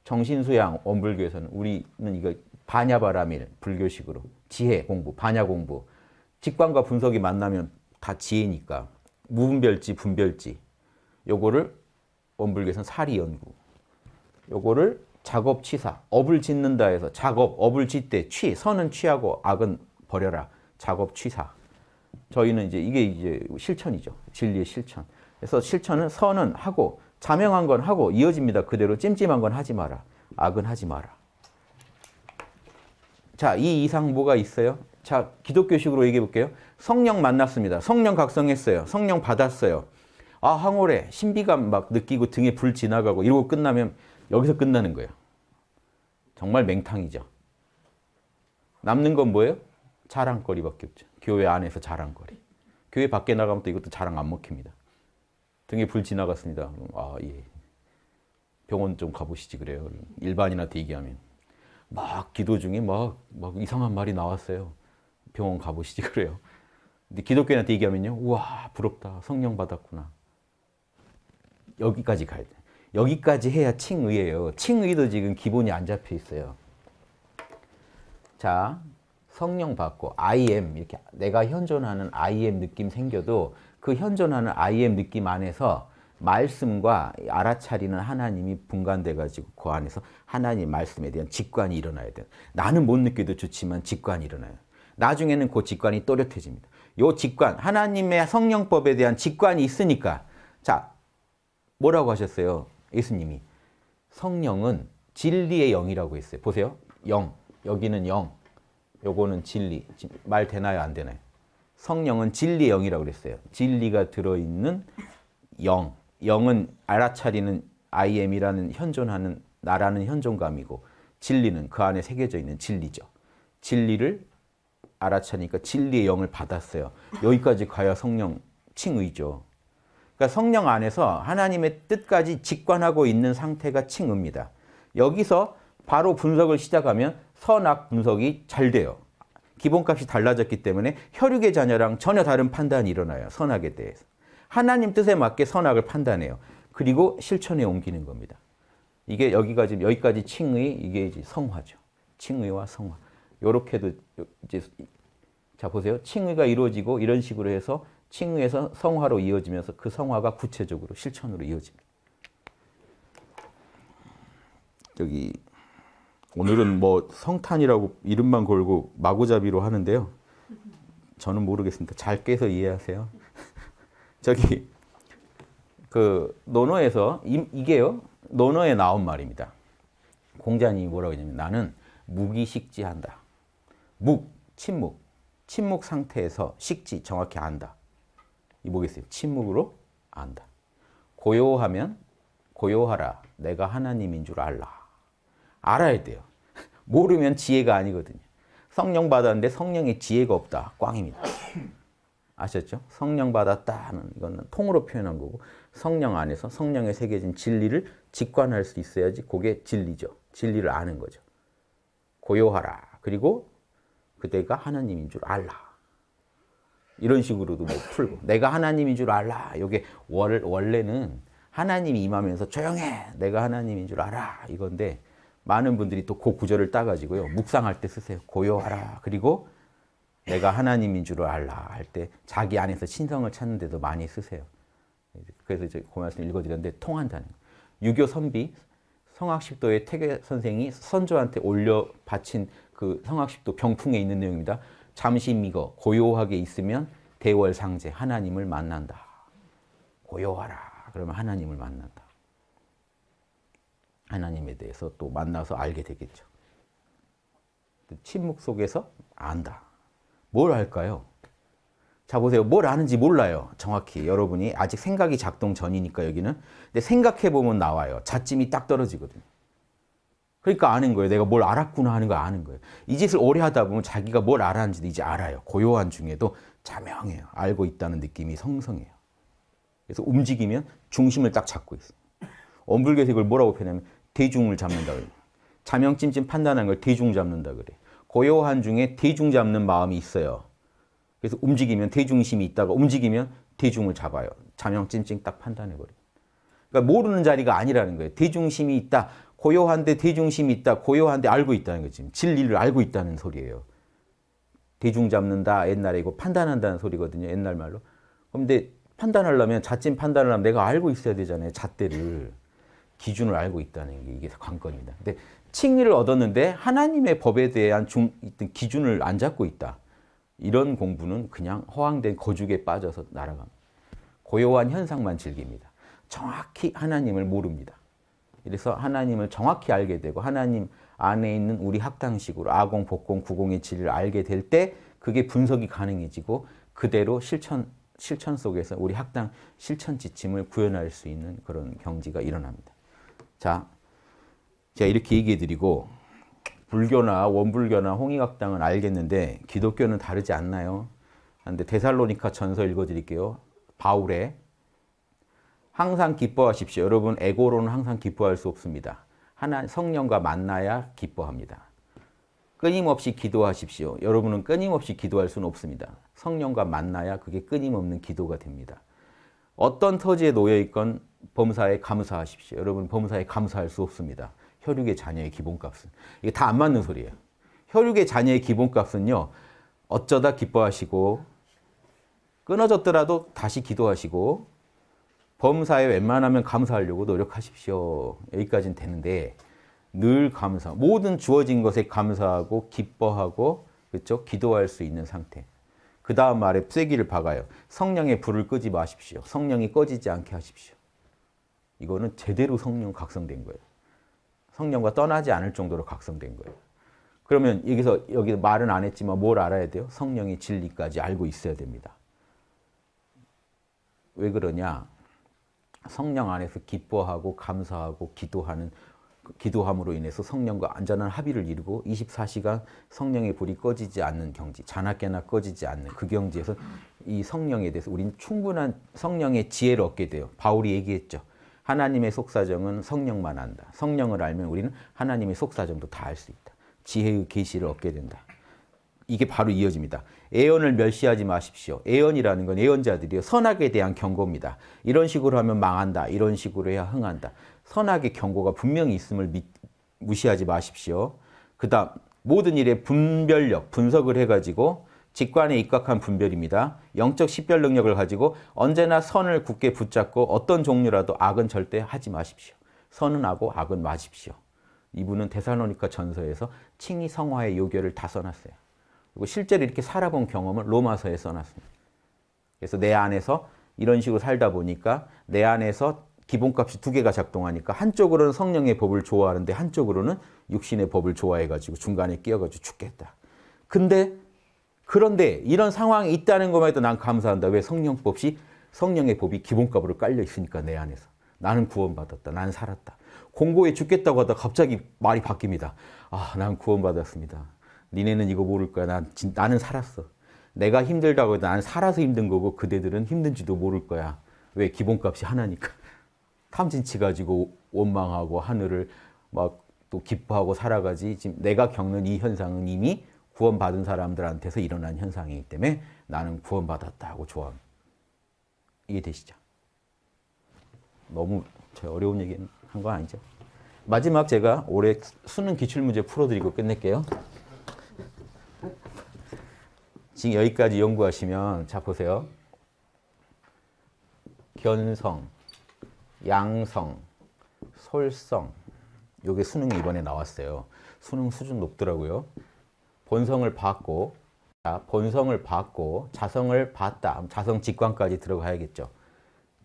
S1: 정신수양, 원불교에서는 우리는 이거 반야바라밀, 불교식으로 지혜 공부, 반야 공부, 직관과 분석이 만나면 다 지혜니까 무분별지, 분별지 요거를 원불교에서는 사리 연구 요거를 작업치사, 업을 짓는다 해서 작업, 업을 짓되 취, 선은 취하고 악은 버려라. 작업취사 저희는 이제 이게 이제 실천이죠. 진리의 실천. 그래서 실천은 선은 하고 자명한 건 하고 이어집니다. 그대로 찜찜한 건 하지 마라. 악은 하지 마라. 자, 이 이상 뭐가 있어요? 자, 기독교식으로 얘기해 볼게요. 성령 만났습니다. 성령 각성했어요. 성령 받았어요. 아, 황홀해. 신비감 막 느끼고 등에 불 지나가고 이러고 끝나면 여기서 끝나는 거예요. 정말 맹탕이죠. 남는 건 뭐예요? 자랑거리밖에 없죠. 교회 안에서 자랑거리. 교회 밖에 나가면 또 이것도 자랑 안 먹힙니다. 등에 불 지나갔습니다. 아, 예. 병원 좀 가보시지 그래요. 일반인한테 얘기하면. 막 기도 중에 막, 막 이상한 말이 나왔어요. 병원 가보시지 [LAUGHS] 그래요. 근데 기독교인한테 얘기하면요. 우와, 부럽다. 성령 받았구나. 여기까지 가야 돼. 여기까지 해야 칭의예요. 칭의도 지금 기본이 안 잡혀 있어요. 자, 성령 받고 I am 이렇게 내가 현존하는 I am 느낌 생겨도 그 현존하는 IM 느낌 안에서 말씀과 알아차리는 하나님이 분간돼 가지고 그 안에서 하나님 말씀에 대한 직관이 일어나야 돼 나는 못 느껴도 좋지만 직관이 일어나요. 나중에는 그 직관이 또렷해집니다. 요 직관, 하나님의 성령법에 대한 직관이 있으니까 자, 뭐라고 하셨어요? 예수님이 성령은 진리의 영이라고 했어요. 보세요. 영. 여기는 영. 요거는 진리. 말 되나요? 안 되나요? 성령은 진리 의 영이라고 그랬어요. 진리가 들어있는 영. 영은 알아차리는 I am이라는 현존하는 나라는 현존감이고 진리는 그 안에 새겨져 있는 진리죠. 진리를 알아차니까 진리의 영을 받았어요. 여기까지 가야 성령 칭의죠. 그러니까 성령 안에서 하나님의 뜻까지 직관하고 있는 상태가 칭의입니다. 여기서 바로 분석을 시작하면 선악 분석이 잘 돼요. 기본값이 달라졌기 때문에 혈육의 자녀랑 전혀 다른 판단이 일어나요. 선악에 대해서. 하나님 뜻에 맞게 선악을 판단해요. 그리고 실천에 옮기는 겁니다. 이게 여기가 지금 여기까지 칭의 이게 이제 성화죠. 칭의와 성화. 요렇게도 이제 자 보세요. 칭의가 이루어지고 이런 식으로 해서 칭의에서 성화로 이어지면서 그 성화가 구체적으로 실천으로 이어집니다. 여기 오늘은 네. 뭐 성탄이라고 이름만 걸고 마구잡이로 하는데요. 저는 모르겠습니다. 잘 깨서 이해하세요. [LAUGHS] 저기 그 논어에서 이, 게요 논어에 나온 말입니다. 공자님이 뭐라고 했냐면 나는 무기식지한다. 묵 침묵 침묵 상태에서 식지 정확히 안다. 이 뭐겠어요? 침묵으로 안다. 고요하면 고요하라. 내가 하나님인 줄 알라. 알아야 돼요. [LAUGHS] 모르면 지혜가 아니거든요. 성령 받았는데 성령에 지혜가 없다. 꽝입니다. 아셨죠? 성령 받았다는 이거는 통으로 표현한 거고 성령 안에서 성령에 새겨진 진리를 직관할 수 있어야지 그게 진리죠. 진리를 아는 거죠. 고요하라. 그리고 그대가 하나님인 줄 알라. 이런 식으로도 뭐 풀고 내가 하나님인 줄 알라. 이게 원래는 하나님이 임하면서 조용해. 내가 하나님인 줄 알아. 이건데 많은 분들이 또 그 구절을 따가지고요. 묵상할 때 쓰세요. 고요하라. 그리고 내가 하나님인 줄 알라 할 때 자기 안에서 신성을 찾는 데도 많이 쓰세요. 그래서 이제 그 말씀 읽어드렸는데 통한다는 유교 선비 성악십도의 태계 선생이 선조한테 올려 바친 그 성악십도 병풍에 있는 내용입니다. 잠시 미거 고요하게 있으면 대월상제 하나님을 만난다. 고요하라. 그러면 하나님을 만난다. 하나님에 대해서 또 만나서 알게 되겠죠. 침묵 속에서 안다. 뭘 알까요? 자 보세요. 뭘 아는지 몰라요. 정확히 여러분이 아직 생각이 작동 전이니까 여기는. 근데 생각해 보면 나와요. 자찜이 딱 떨어지거든요. 그러니까 아는 거예요. 내가 뭘 알았구나 하는 거 아는 거예요. 이 짓을 오래 하다 보면 자기가 뭘 알았는지도 이제 알아요. 고요한 중에도 자명해요. 알고 있다는 느낌이 성성해요. 그래서 움직이면 중심을 딱 잡고 있어요. 엄불교에서 이걸 뭐라고 표현하면 대중을 잡는다 그래 자명찜찜 판단하는 걸 대중 잡는다 그래. 고요한 중에 대중 잡는 마음이 있어요. 그래서 움직이면 대중심이 있다가 움직이면 대중을 잡아요. 자명찜찜 딱 판단해버려. 그러니까 모르는 자리가 아니라는 거예요. 대중심이 있다. 고요한데 대중심이 있다. 고요한데 알고 있다는 거지. 진리를 알고 있다는 소리예요. 대중 잡는다. 옛날에 이거 판단한다는 소리거든요. 옛날 말로. 그런데 판단하려면 자찜 판단하려면 내가 알고 있어야 되잖아요. 잣대를. 기준을 알고 있다는 게 이게 관건입니다. 근데 칭리를 얻었는데 하나님의 법에 대한 중, 기준을 안 잡고 있다. 이런 공부는 그냥 허황된 거죽에 빠져서 날아갑니다. 고요한 현상만 즐깁니다. 정확히 하나님을 모릅니다. 그래서 하나님을 정확히 알게 되고 하나님 안에 있는 우리 합당식으로 아공, 복공, 구공의 진리 알게 될 때 그게 분석이 가능해지고 그대로 실천, 실천 속에서 우리 학당 실천 지침을 구현할 수 있는 그런 경지가 일어납니다. 자, 제가 이렇게 얘기해 드리고 불교나 원불교나 홍의각당은 알겠는데 기독교는 다르지 않나요? 근데 데살로니카 전서 읽어 드릴게요. 바울의 항상 기뻐하십시오. 여러분 에고로는 항상 기뻐할 수 없습니다. 하나 성령과 만나야 기뻐합니다. 끊임없이 기도하십시오. 여러분은 끊임없이 기도할 수는 없습니다. 성령과 만나야 그게 끊임없는 기도가 됩니다. 어떤 터지에 놓여 있건 범사에 감사하십시오. 여러분 범사에 감사할 수 없습니다. 혈육의 자녀의 기본값은. 이게 다 안 맞는 소리예요. 혈육의 자녀의 기본값은요. 어쩌다 기뻐하시고 끊어졌더라도 다시 기도하시고 범사에 웬만하면 감사하려고 노력하십시오. 여기까지는 되는데 늘 감사. 모든 주어진 것에 감사하고 기뻐하고 그렇죠? 기도할 수 있는 상태. 그 다음 말에 쐐기를 박아요. 성령의 불을 끄지 마십시오. 성령이 꺼지지 않게 하십시오. 이거는 제대로 성령 각성된 거예요. 성령과 떠나지 않을 정도로 각성된 거예요. 그러면 여기서 여기 말은 안 했지만 뭘 알아야 돼요? 성령의 진리까지 알고 있어야 됩니다. 왜 그러냐? 성령 안에서 기뻐하고 감사하고 기도하는 기도함으로 인해서 성령과 안전한 합의를 이루고 24시간 성령의 불이 꺼지지 않는 경지, 자나깨나 꺼지지 않는 그 경지에서 이 성령에 대해서 우리는 충분한 성령의 지혜를 얻게 돼요. 바울이 얘기했죠. 하나님의 속사정은 성령만 안다. 성령을 알면 우리는 하나님의 속사정도 다 알 수 있다. 지혜의 계시를 얻게 된다. 이게 바로 이어집니다. 예언을 멸시하지 마십시오. 예언이라는 건 예언자들이요. 선악에 대한 경고입니다. 이런 식으로 하면 망한다. 이런 식으로 해야 흥한다. 선악의 경고가 분명히 있음을 미, 무시하지 마십시오. 그 다음 모든 일에 분별력, 분석을 해가지고 직관에 입각한 분별입니다. 영적 식별 능력을 가지고 언제나 선을 굳게 붙잡고 어떤 종류라도 악은 절대 하지 마십시오. 선은 하고 악은 마십시오. 이분은 데살로니카 전서에서 칭의 성화의 요결을 다 써놨어요. 그리고 실제로 이렇게 살아본 경험을 로마서에 써놨습니다. 그래서 내 안에서 이런 식으로 살다 보니까 내 안에서 기본값이 두 개가 작동하니까 한쪽으로는 성령의 법을 좋아하는데 한쪽으로는 육신의 법을 좋아해가지고 중간에 끼어가지고 죽겠다. 근데 그런데 이런 상황이 있다는 것만 해도 난 감사한다. 왜 성령법이 성령의 법이 기본값으로 깔려 있으니까 내 안에서 나는 구원받았다. 난 살았다. 공고에 죽겠다고 하다 갑자기 말이 바뀝니다. 아, 난 구원받았습니다. 니네는 이거 모를 거야. 난, 진, 나는 살았어. 내가 힘들다고 해도 난 살아서 힘든 거고 그대들은 힘든지도 모를 거야. 왜 기본값이 하나니까. 탐진치 가지고 원망하고 하늘을 막 또 기뻐하고 살아가지. 지금 내가 겪는 이 현상은 이미 구원받은 사람들한테서 일어난 현상이기 때문에 나는 구원받았다고 좋아합 이해되시죠? 너무 어려운 얘기 한 거 아니죠? 마지막 제가 올해 수능 기출문제 풀어드리고 끝낼게요. 지금 여기까지 연구하시면 자 보세요. 견성, 양성, 솔성 요게 수능이 이번에 나왔어요. 수능 수준 높더라고요. 본성을 받고 자, 본성을 받고 자성을 봤다. 자성 직관까지 들어가야겠죠.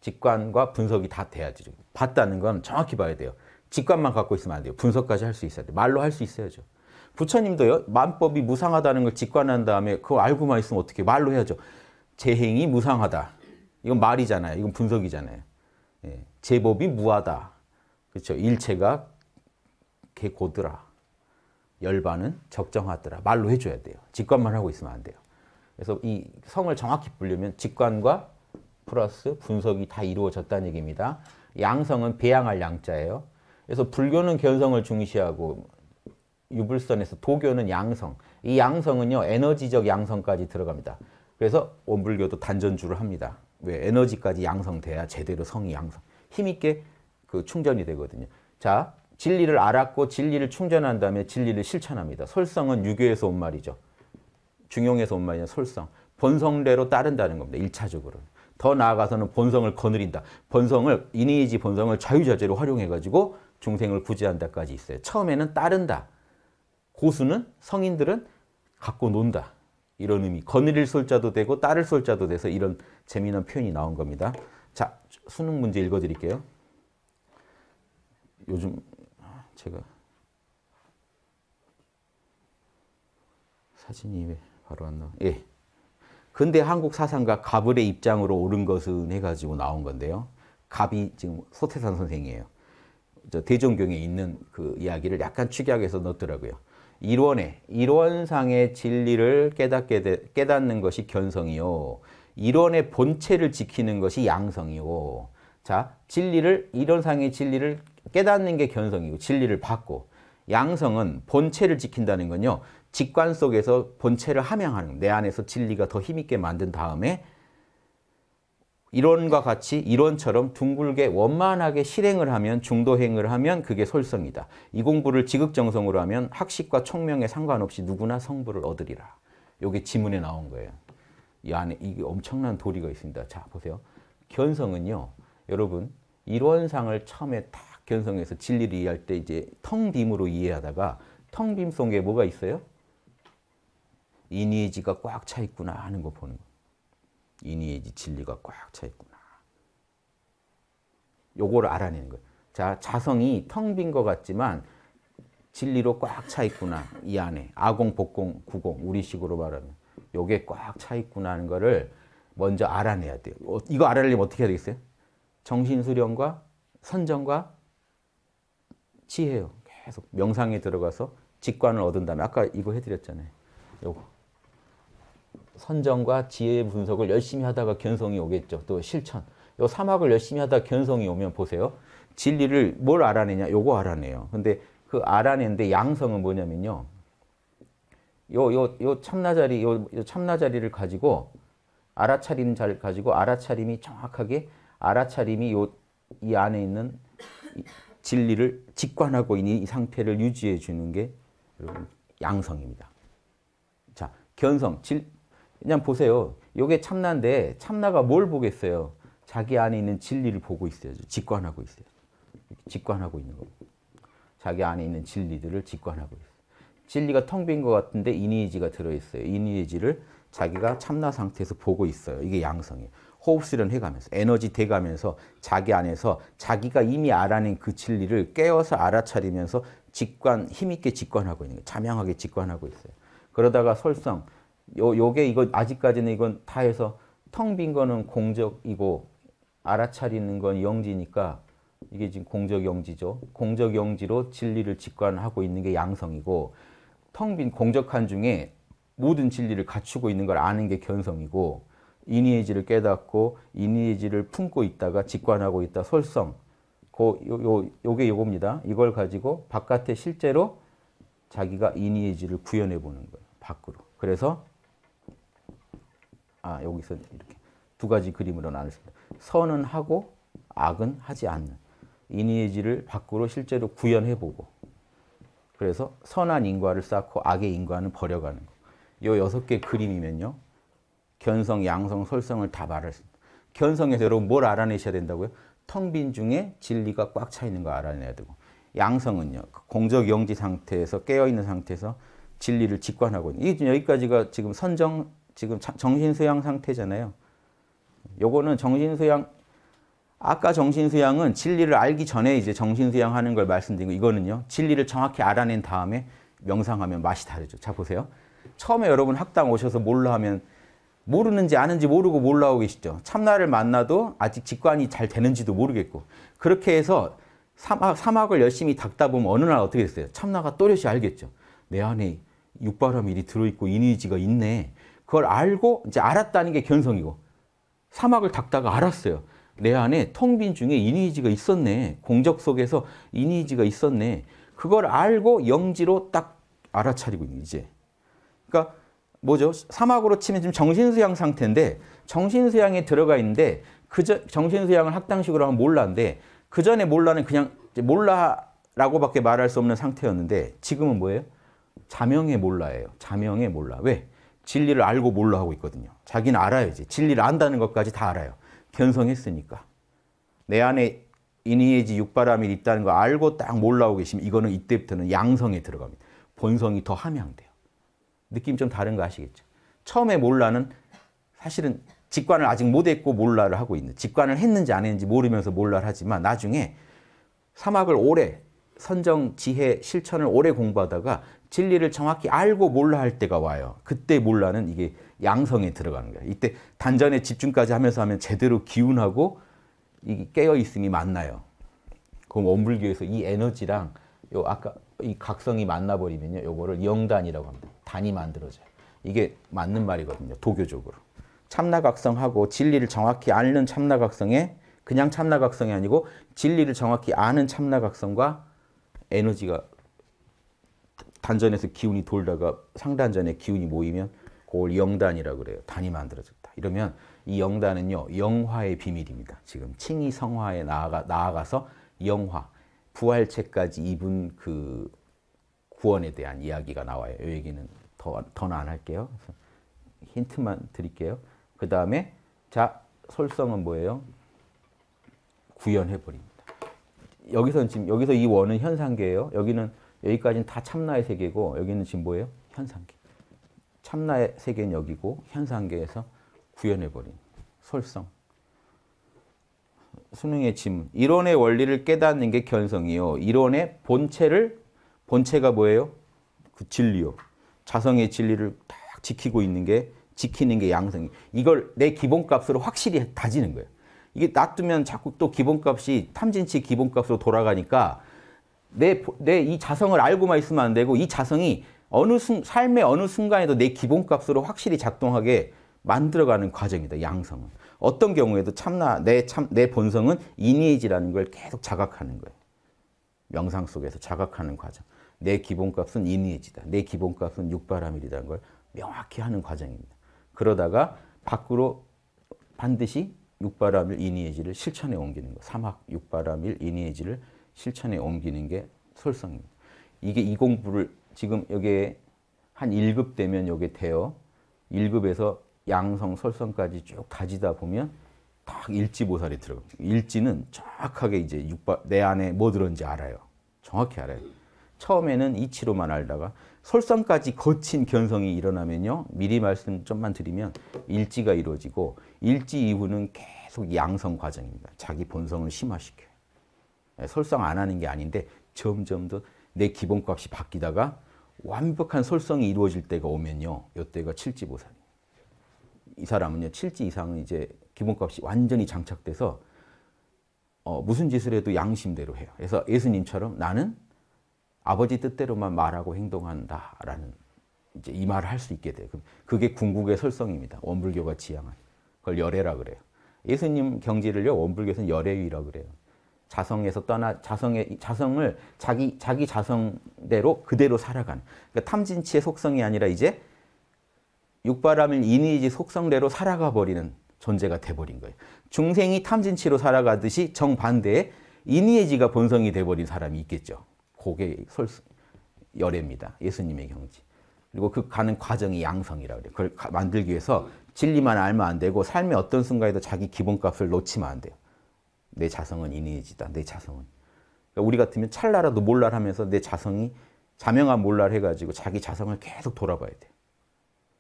S1: 직관과 분석이 다 돼야지. 봤다는 건 정확히 봐야 돼요. 직관만 갖고 있으면 안 돼요. 분석까지 할 수 있어야 돼요. 말로 할 수 있어야죠. 부처님도요. 만법이 무상하다는 걸 직관한 다음에 그거 알고만 있으면 어떻게 해요? 말로 해야죠. 재행이 무상하다. 이건 말이잖아요. 이건 분석이잖아요. 예. 제법이 무하다. 그렇죠. 일체가 개고드라. 열반은 적정하더라. 말로 해줘야 돼요. 직관만 하고 있으면 안 돼요. 그래서 이 성을 정확히 불리면 직관과 플러스 분석이 다 이루어졌다는 얘기입니다. 양성은 배양할 양자예요. 그래서 불교는 견성을 중시하고 유불선에서 도교는 양성. 이 양성은요 에너지적 양성까지 들어갑니다. 그래서 원불교도 단전주를 합니다. 왜 에너지까지 양성돼야 제대로 성이 양성 힘 있게 그 충전이 되거든요. 자 진리를 알았고 진리를 충전한 다음에 진리를 실천합니다. 솔성은 유교에서 온 말이죠. 중용에서 온 말이냐 솔성. 본성대로 따른다는 겁니다. 1차적으로. 더 나아가서는 본성을 거느린다. 본성을 이니지 본성을 자유자재로 활용해가지고 중생을 구제한다까지 있어요. 처음에는 따른다. 고수는 성인들은 갖고 논다. 이런 의미. 거느릴 솔자도 되고 따를 솔자도 돼서 이런 재미난 표현이 나온 겁니다. 자, 수능 문제 읽어드릴게요. 요즘 제가 사진이 왜 바로 안 나와? 예. 근대 한국 사상가 갑을의 입장으로 옳은 것은 해가지고 나온 건데요. 갑이 지금 소태산 선생이에요. 저 대종경에 있는 그 이야기를 약간 축약해서 넣더라고요. 일원에 일원상의 진리를 깨닫게 되, 깨닫는 것이 견성이요. 일원의 본체를 지키는 것이 양성이요. 자, 진리를 일원상의 진리를 깨닫는 게 견성이고 진리를 받고 양성은 본체를 지킨다는 건요. 직관 속에서 본체를 함양하는 내 안에서 진리가 더 힘있게 만든 다음에 이론과 같이 이론처럼 둥글게 원만하게 실행을 하면 중도행을 하면 그게 솔성이다. 이 공부를 지극정성으로 하면 학식과 총명에 상관없이 누구나 성부를 얻으리라. 요게 지문에 나온 거예요. 이 안에 이게 엄청난 도리가 있습니다. 자 보세요. 견성은요. 여러분 이론상을 처음에 다 견성에서 진리를 이해할 때 이제 텅빔으로 이해하다가 텅 빔 속에 뭐가 있어요? 이니에지가 꽉 차 있구나 하는 거 보는 거. 이니에지 진리가 꽉 차 있구나. 요걸 알아내는 거예요. 자, 자성이 텅 빈 것 같지만 진리로 꽉 차 있구나. 이 안에 아공, 복공, 구공 우리식으로 말하면 요게 꽉 차 있구나 하는 거를 먼저 알아내야 돼요. 어, 이거 알아내려면 어떻게 해야 되겠어요? 정신수련과 선정과 지혜요. 계속 명상에 들어가서 직관을 얻은 다음에 아까 이거 해드렸잖아요. 요거. 선정과 지혜 분석을 열심히 하다가 견성이 오겠죠. 또 실천. 요 사막을 열심히 하다 견성이 오면 보세요. 진리를 뭘 알아내냐? 요거 알아내요. 근데 그 알아내는데 양성은 뭐냐면요. 요, 요, 요 참나자리, 요, 요 참나자리를 가지고 알아차림 잘 가지고 알아차림이 정확하게 알아차림이 요, 이 안에 있는 진리를 직관하고 있는 이 상태를 유지해 주는 게 여러분 양성입니다. 자, 견성. 질, 그냥 보세요. 요게 참나인데 참나가 뭘 보겠어요? 자기 안에 있는 진리를 보고 있어요. 직관하고 있어요. 직관하고 있는 겁 자기 안에 있는 진리들을 직관하고 있어요. 진리가 텅 빈 것 같은데 이니지가 들어있어요. 이니지를 자기가 참나 상태에서 보고 있어요. 이게 양성이에요. 호흡 수련해 가면서 에너지 돼 가면서 자기 안에서 자기가 이미 알아낸 그 진리를 깨어서 알아차리면서 직관 힘있게 직관하고 있는 거예요. 자명하게 직관하고 있어요. 그러다가 설성 요 요게 이거 아직까지는 이건 다 해서 텅 빈 거는 공적이고 알아차리는 건 영지니까 이게 지금 공적 영지죠. 공적 영지로 진리를 직관하고 있는 게 양성이고 텅 빈 공적한 중에 모든 진리를 갖추고 있는 걸 아는 게 견성이고 이니에지를 깨닫고 이니에지를 품고 있다가 직관하고 있다 설성 고, 요, 요, 요게 요겁니다. 이걸 가지고 바깥에 실제로 자기가 이니에지를 구현해 보는 거예요. 밖으로. 그래서 아 여기서 이렇게 두 가지 그림으로 나눴습니다. 선은 하고 악은 하지 않는 이니에지를 밖으로 실제로 구현해 보고 그래서 선한 인과를 쌓고 악의 인과는 버려가는 거. 요 여섯 개 그림이면요. 견성, 양성, 설성을 다 말했습니다. 견성에서 여러분 뭘 알아내셔야 된다고요? 텅 빈 중에 진리가 꽉 차 있는 거 알아내야 되고 양성은요. 그 공적 영지 상태에서 깨어 있는 상태에서 진리를 직관하고 있는 이게 여기까지가 지금 선정 지금 정신 수양 상태잖아요. 요거는 정신 수양 아까 정신 수양은 진리를 알기 전에 이제 정신 수양하는 걸 말씀드린 거 이거는요. 진리를 정확히 알아낸 다음에 명상하면 맛이 다르죠. 자 보세요. 처음에 여러분 학당 오셔서 뭘로 하면 모르는지 아는지 모르고 몰라오고 계시죠. 참나를 만나도 아직 직관이 잘 되는지도 모르겠고 그렇게 해서 사막, 사막을 열심히 닦다 보면 어느 날 어떻게 됐어요? 참나가 또렷이 알겠죠. 내 안에 육바람이 이 들어있고 이니지가 있네. 그걸 알고 이제 알았다는 게 견성이고 사막을 닦다가 알았어요. 내 안에 텅빈 중에 이니지가 있었네. 공적 속에서 이니지가 있었네. 그걸 알고 영지로 딱 알아차리고 있는 이제. 그러니까 뭐죠? 사막으로 치면 지금 정신수양 상태인데 정신수양에 들어가 있는데 그 정신수양을 학당식으로 하면 몰라인데 그 전에 몰라는 그냥 몰라라고밖에 말할 수 없는 상태였는데 지금은 뭐예요? 자명의 몰라예요. 자명의 몰라. 왜? 진리를 알고 몰라 하고 있거든요. 자기는 알아야지. 진리를 안다는 것까지 다 알아요. 견성했으니까. 내 안에 인의의지 육바람이 있다는 거 알고 딱 몰라오고 계시면 이거는 이때부터는 양성에 들어갑니다. 본성이 더함양돼 느낌이 좀 다른 거 아시겠죠? 처음에 몰라는 사실은 직관을 아직 못했고 몰라를 하고 있는 직관을 했는지 안 했는지 모르면서 몰라를 하지만 나중에 사막을 오래 선정, 지혜, 실천을 오래 공부하다가 진리를 정확히 알고 몰라 할 때가 와요. 그때 몰라는 이게 양성에 들어가는 거예요. 이때 단전에 집중까지 하면서 하면 제대로 기운하고 이 깨어 있음이 만나요. 그럼 원불교에서 이 에너지랑 요 아까 이 각성이 만나버리면요, 요거를 영단이라고 합니다. 단이 만들어져요. 이게 맞는 말이거든요. 도교적으로. 참나각성하고 진리를 정확히 아는 참나각성에 그냥 참나각성이 아니고 진리를 정확히 아는 참나각성과 에너지가 단전에서 기운이 돌다가 상단전에 기운이 모이면 그걸 영단이라고 그래요. 단이 만들어졌다. 이러면 이 영단은요. 영화의 비밀입니다. 지금 칭의성화에 나아가, 나아가서 영화, 부활체까지 입은 그 구원에 대한 이야기가 나와요. 이 얘기는 더, 더는 안 할게요. 힌트만 드릴게요. 그 다음에 자 솔성은 뭐예요? 구현해 버립니다. 여기서 지금 여기서 이 원은 현상계예요. 여기는 여기까지는 다 참나의 세계고 여기는 지금 뭐예요? 현상계. 참나의 세계는 여기고 현상계에서 구현해 버린 솔성. 수능의 짐. 이론의 원리를 깨닫는 게 견성이요. 이론의 본체를 본체가 뭐예요? 그 진리요. 자성의 진리를 딱 지키고 있는 게 지키는 게 양성이. 이걸 내 기본값으로 확실히 다지는 거예요. 이게 놔두면 자꾸 또 기본값이 탐진치 기본값으로 돌아가니까 내 내 이 자성을 알고만 있으면 안 되고 이 자성이 어느 순, 삶의 어느 순간에도 내 기본값으로 확실히 작동하게 만들어가는 과정이다. 양성은. 어떤 경우에도 참나 내 참 내 본성은 이니지라는 걸 계속 자각하는 거예요. 명상 속에서 자각하는 과정. 내 기본값은 이니지다. 내 기본값은 육바라밀이라는 걸 명확히 하는 과정입니다. 그러다가 밖으로 반드시 육바라밀 이니지를 실천에 옮기는 거. 사막 육바라밀 이니지를 실천에 옮기는 게 설성입니다. 이게 이 공부를 지금 여기에 한 1급 되면 여기 돼요. 1급에서 양성, 설성까지 쭉 다지다 보면 딱 일지보살이 들어갑니 일지는 정확하게 이제 육바, 내 안에 뭐 들었는지 알아요. 정확히 알아요. 처음에는 이치로만 알다가 설성까지 거친 견성이 일어나면요. 미리 말씀 좀만 드리면 일지가 이루어지고 일지 이후는 계속 양성 과정입니다. 자기 본성을 심화시켜요. 예, 설상 안 하는 게 아닌데 점점 더 내 기본값이 바뀌다가 완벽한 설성이 이루어질 때가 오면요. 이때가 칠지보살입니다. 이 사람은요. 칠지 이상은 이제 기본값이 완전히 장착돼서 어, 무슨 짓을 해도 양심대로 해요. 그래서 예수님처럼 나는 아버지 뜻대로만 말하고 행동한다라는 이제 이 말을 할 수 있게 돼요. 그게 궁극의 설성입니다. 원불교가 지향한 그걸 열애라 그래요. 예수님 경지를요 원불교에서는 열애위라 그래요. 자성에서 떠나 자성의 자성을 자기 자기 자성대로 그대로 살아가 그러니까 탐진치의 속성이 아니라 이제 육바람일 인이지 속성대로 살아가 버리는 존재가 돼버린 거예요. 중생이 탐진치로 살아가듯이 정반대에 인이지가 본성이 돼버린 사람이 있겠죠. 고개 설 열애입니다. 예수님의 경지. 그리고 그 가는 과정이 양성이라고 그래요. 그걸 가, 만들기 위해서 진리만 알면 안 되고 삶의 어떤 순간에도 자기 기본값을 놓치면 안 돼요. 내 자성은 인위지다내 자성은. 그러니까 우리 같으면 찰나라도 몰랄하면서 내 자성이 자명한 몰랄해가지고 자기 자성을 계속 돌아봐야 돼요.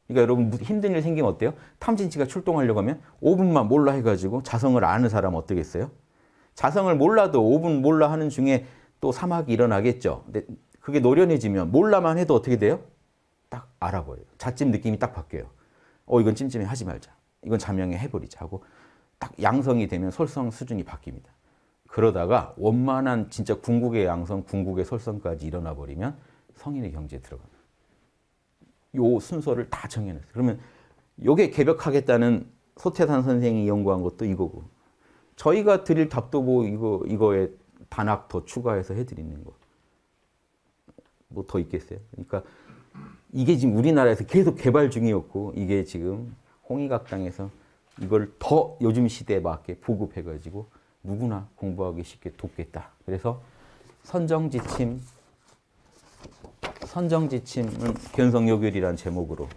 S1: 그러니까 여러분 힘든 일 생기면 어때요? 탐진치가 출동하려고 하면 5분만 몰라 해가지고 자성을 아는 사람 어떻겠어요? 자성을 몰라도 5분 몰라 하는 중에 또 사막이 일어나겠죠. 근데 그게 노련해지면 몰라만 해도 어떻게 돼요? 딱 알아버려요. 자찜 느낌이 딱 바뀌어요. 어 이건 찜찜해 하지 말자. 이건 자명해 해버리자 하고 딱 양성이 되면 솔성 수준이 바뀝니다. 그러다가 원만한 진짜 궁극의 양성, 궁극의 솔성까지 일어나 버리면 성인의 경지에 들어갑니다. 순서를 다 정해놨어요. 그러면 요게 개벽하겠다는 소태산 선생이 연구한 것도 이거고 저희가 드릴 답도 뭐 이거 이거에 반학 더 추가해서 해드리는 거. 뭐 더 있겠어요? 그러니까 이게 지금 우리나라에서 계속 개발 중이었고 이게 지금 홍익학당에서 이걸 더 요즘 시대에 맞게 보급해가지고 누구나 공부하기 쉽게 돕겠다. 그래서 선정지침, 선정지침은 견성요결이라는 제목으로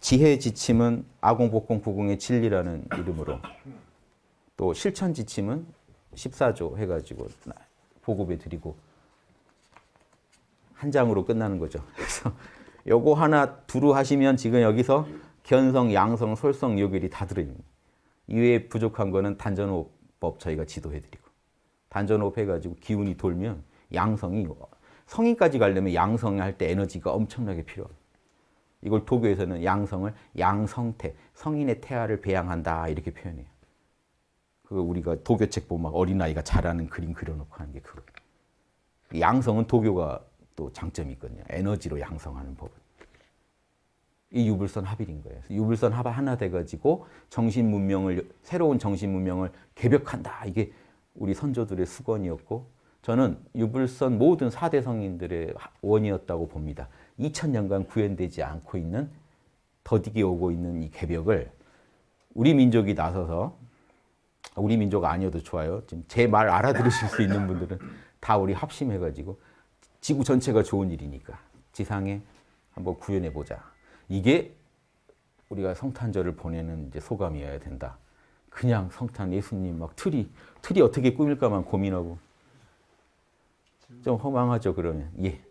S1: 지혜지침은 아공복공 부공의 진리라는 이름으로 또 실천지침은 14조 해가지고 보급해 드리고 한 장으로 끝나는 거죠. [LAUGHS] 그래서 요거 하나 두루 하시면 지금 여기서 견성, 양성, 솔성, 요결이 다 들어있는 이외에 부족한 거는 단전호흡법 저희가 지도해 드리고 단전호흡 해가지고 기운이 돌면 양성이 성인까지 가려면 양성을 할때 에너지가 엄청나게 필요합니다. 이걸 도교에서는 양성을 양성태, 성인의 태아를 배양한다 이렇게 표현해요. 그 우리가 도교책 보면 어린아이가 잘하는 그림 그려놓고 하는 게 그거. 양성은 도교가 또 장점이 있거든요. 에너지로 양성하는 법은. 이 유불선 합일인 거예요. 유불선 합 하나 돼가지고 정신 문명을, 새로운 정신 문명을 개벽한다. 이게 우리 선조들의 수건이었고, 저는 유불선 모든 4대 성인들의 원이었다고 봅니다. 2000년간 구현되지 않고 있는 더디게 오고 있는 이 개벽을 우리 민족이 나서서 우리 민족 아니어도 좋아요. 지금 제 말 알아들으실 수 있는 분들은 다 우리 합심해가지고 지구 전체가 좋은 일이니까 지상에 한번 구현해 보자. 이게 우리가 성탄절을 보내는 이제 소감이어야 된다. 그냥 성탄 예수님 막 틀이 틀이 어떻게 꾸밀까만 고민하고 좀 허망하죠 그러면 예.